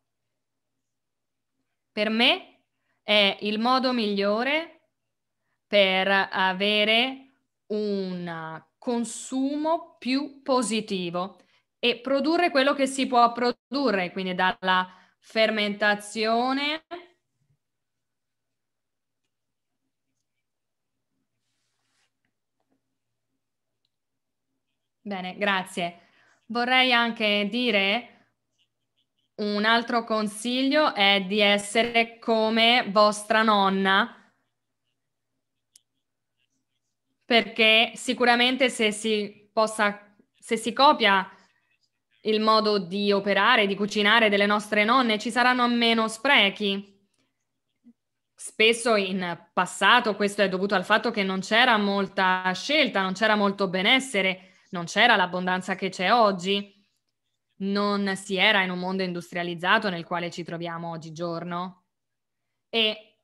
Per me è il modo migliore per avere un consumo più positivo e produrre quello che si può produrre, quindi dalla fermentazione Bene, grazie. Vorrei anche dire un altro consiglio è di essere come vostra nonna, perché sicuramente se si, possa, se si copia il modo di operare, di cucinare delle nostre nonne, ci saranno meno sprechi. Spesso in passato questo è dovuto al fatto che non c'era molta scelta, non c'era molto benessere, non c'era l'abbondanza che c'è oggi non si era in un mondo industrializzato nel quale ci troviamo oggigiorno e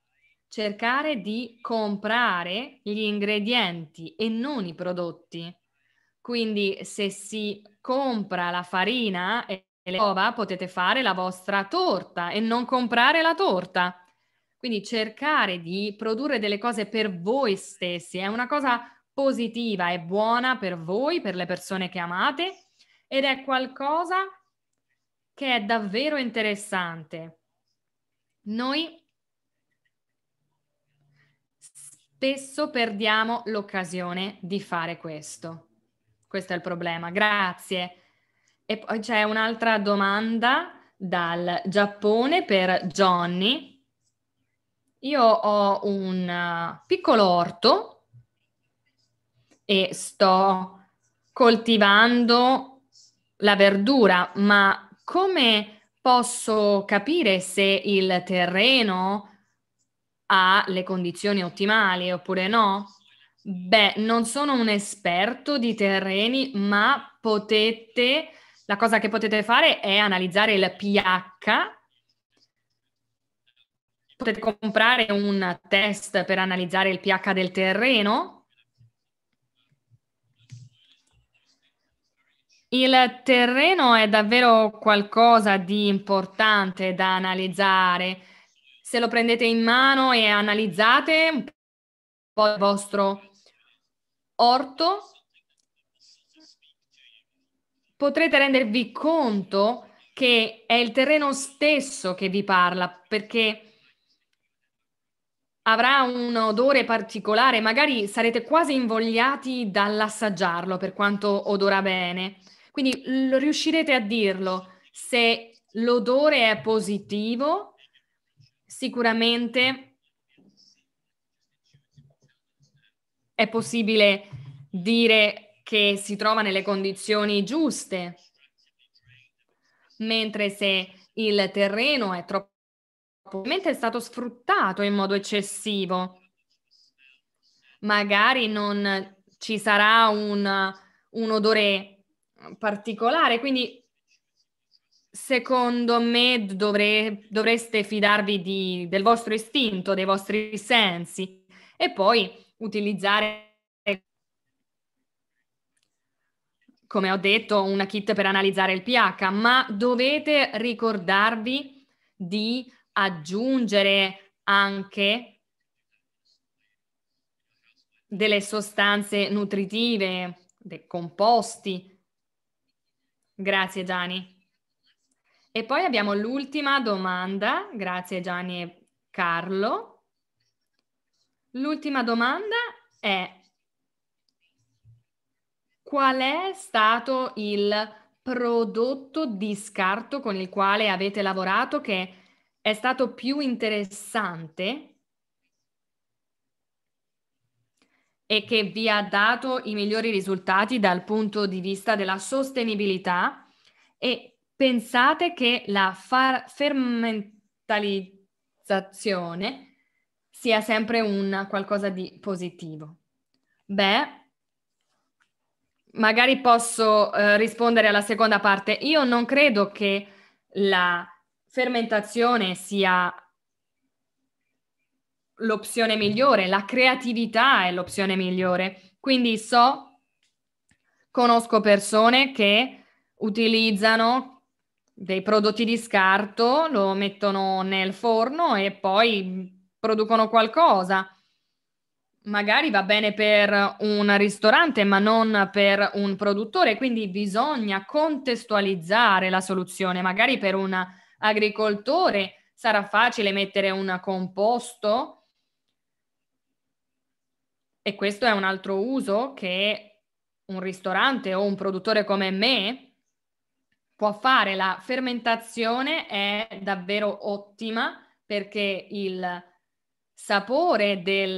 cercare di comprare gli ingredienti e non i prodotti. Quindi se si compra la farina e le uova potete fare la vostra torta e non comprare la torta. Quindi cercare di produrre delle cose per voi stessi è una cosa positiva e buona per voi, per le persone che amate ed è qualcosa che è davvero interessante. Noi spesso perdiamo l'occasione di fare questo. Questo è il problema. Grazie. E poi c'è un'altra domanda dal Giappone per Johnny. Io ho un uh, piccolo orto e sto coltivando la verdura, ma come posso capire se il terreno ha le condizioni ottimali oppure no? Beh, non sono un esperto di terreni, ma potete, la cosa che potete fare è analizzare il pH. Potete comprare un test per analizzare il pH del terreno Il terreno è davvero qualcosa di importante da analizzare. Se lo prendete in mano e analizzate un po' il vostro orto, potrete rendervi conto che è il terreno stesso che vi parla, perché avrà un odore particolare, magari sarete quasi invogliati dall'assaggiarlo per quanto odora bene. Quindi l- riuscirete a dirlo se l'odore è positivo, sicuramente è possibile dire che si trova nelle condizioni giuste, mentre se il terreno è troppo probabilmente è stato sfruttato in modo eccessivo. Magari non ci sarà un, un odore particolare, quindi secondo me dovre, dovreste fidarvi di, del vostro istinto, dei vostri sensi e poi utilizzare come ho detto, una kit per analizzare il pH, ma dovete ricordarvi di aggiungere anche delle sostanze nutritive, dei composti Grazie Gianni. E poi abbiamo l'ultima domanda, grazie Gianni e Carlo. L'ultima domanda è qual è stato il prodotto di scarto con il quale avete lavorato che è stato più interessante e che vi ha dato i migliori risultati dal punto di vista della sostenibilità e pensate che la far- fermentalizzazione sia sempre un qualcosa di positivo? Beh, magari posso eh, rispondere alla seconda parte. Io non credo che la fermentazione sia l'opzione migliore, la creatività è l'opzione migliore. Quindi so, conosco persone che utilizzano dei prodotti di scarto, lo mettono nel forno e poi producono qualcosa. Magari va bene per un ristorante, ma non per un produttore, quindi bisogna contestualizzare la soluzione. Magari per un agricoltore sarà facile mettere un composto e questo è un altro uso che un ristorante o un produttore come me può fare. La fermentazione è davvero ottima perché il sapore dei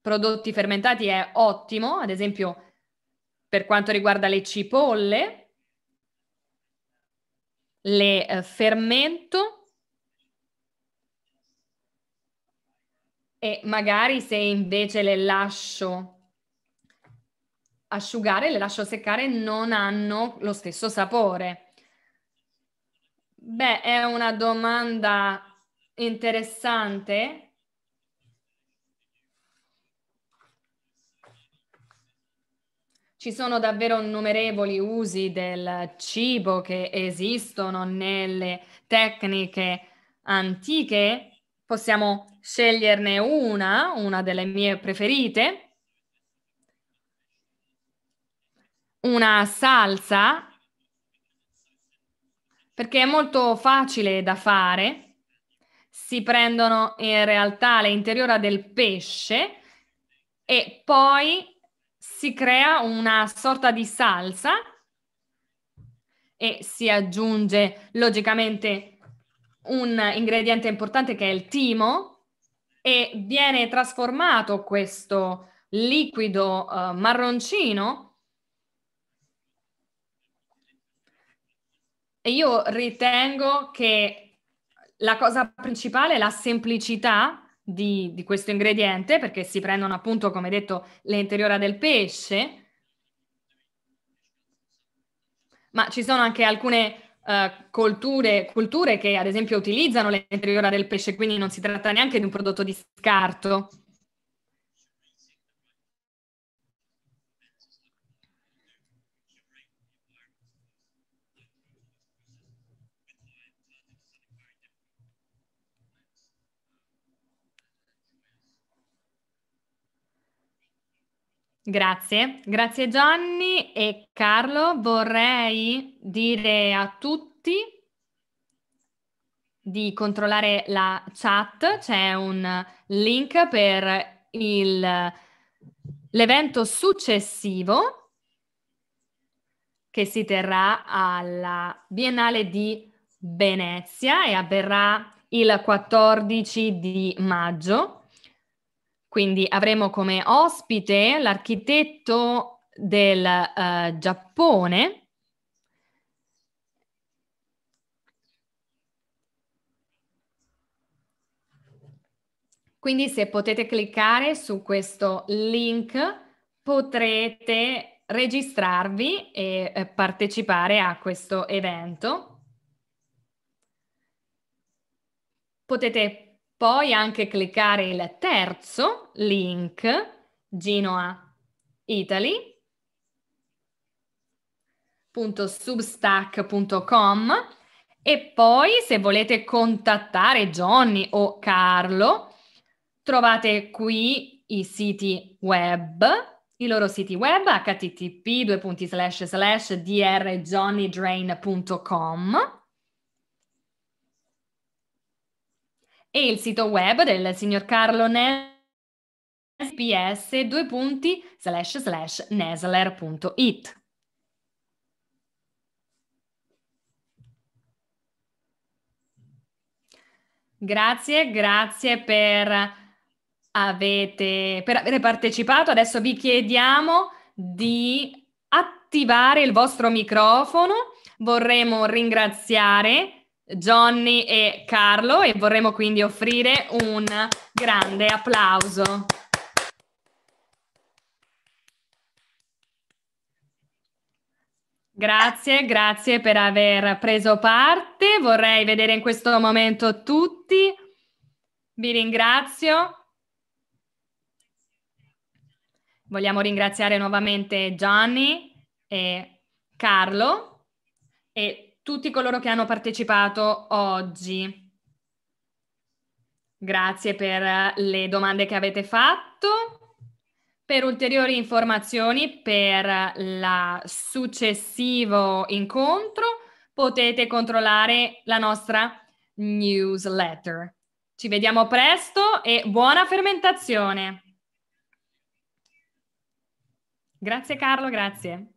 prodotti fermentati è ottimo, ad esempio per quanto riguarda le cipolle, le eh, fermento E magari se invece le lascio asciugare, le lascio seccare, non hanno lo stesso sapore. Beh, è una domanda interessante. Ci sono davvero innumerevoli usi del cibo che esistono nelle tecniche antiche. Possiamo sceglierne una, una delle mie preferite, una salsa, perché è molto facile da fare. Si prendono in realtà l'interiora del pesce e poi si crea una sorta di salsa e si aggiunge logicamente un ingrediente importante che è il timo, e viene trasformato questo liquido uh, marroncino E io ritengo che la cosa principale è la semplicità di, di, questo ingrediente, perché si prendono appunto, come detto, le interiora del pesce, ma ci sono anche alcune Uh, eh, culture, culture, che ad esempio utilizzano l'interiora del pesce, quindi non si tratta neanche di un prodotto di scarto. Grazie, grazie Gianni e Carlo. Vorrei dire a tutti di controllare la chat, c'è un link per il, l'evento successivo che si terrà alla Biennale di Venezia e avverrà il 14 di maggio. Quindi avremo come ospite l'architetto del uh, Giappone. Quindi se potete cliccare su questo link potrete registrarvi e eh, partecipare a questo evento. Potete Puoi anche cliccare il terzo link, Genoa Italy, .substack.com e poi se volete contattare Johnny o Carlo trovate qui i siti web, i loro siti web http://drjohnnydrain.com e il sito web del signor Carlo Nesler sps due punti slash slash nesler.it. Grazie, grazie per, avete, per aver partecipato. Adesso vi chiediamo di attivare il vostro microfono. Vorremmo ringraziare Johnny e Carlo e vorremmo quindi offrire un grande applauso. Grazie, grazie per aver preso parte. Vorrei vedere in questo momento tutti. Vi ringrazio. Vogliamo ringraziare nuovamente Gianni e Carlo e tutti coloro che hanno partecipato oggi. Grazie per eh, le domande che avete fatto. Per ulteriori informazioni per il eh, successivo incontro potete controllare la nostra newsletter. Ci vediamo presto e buona fermentazione. Grazie Carlo, grazie.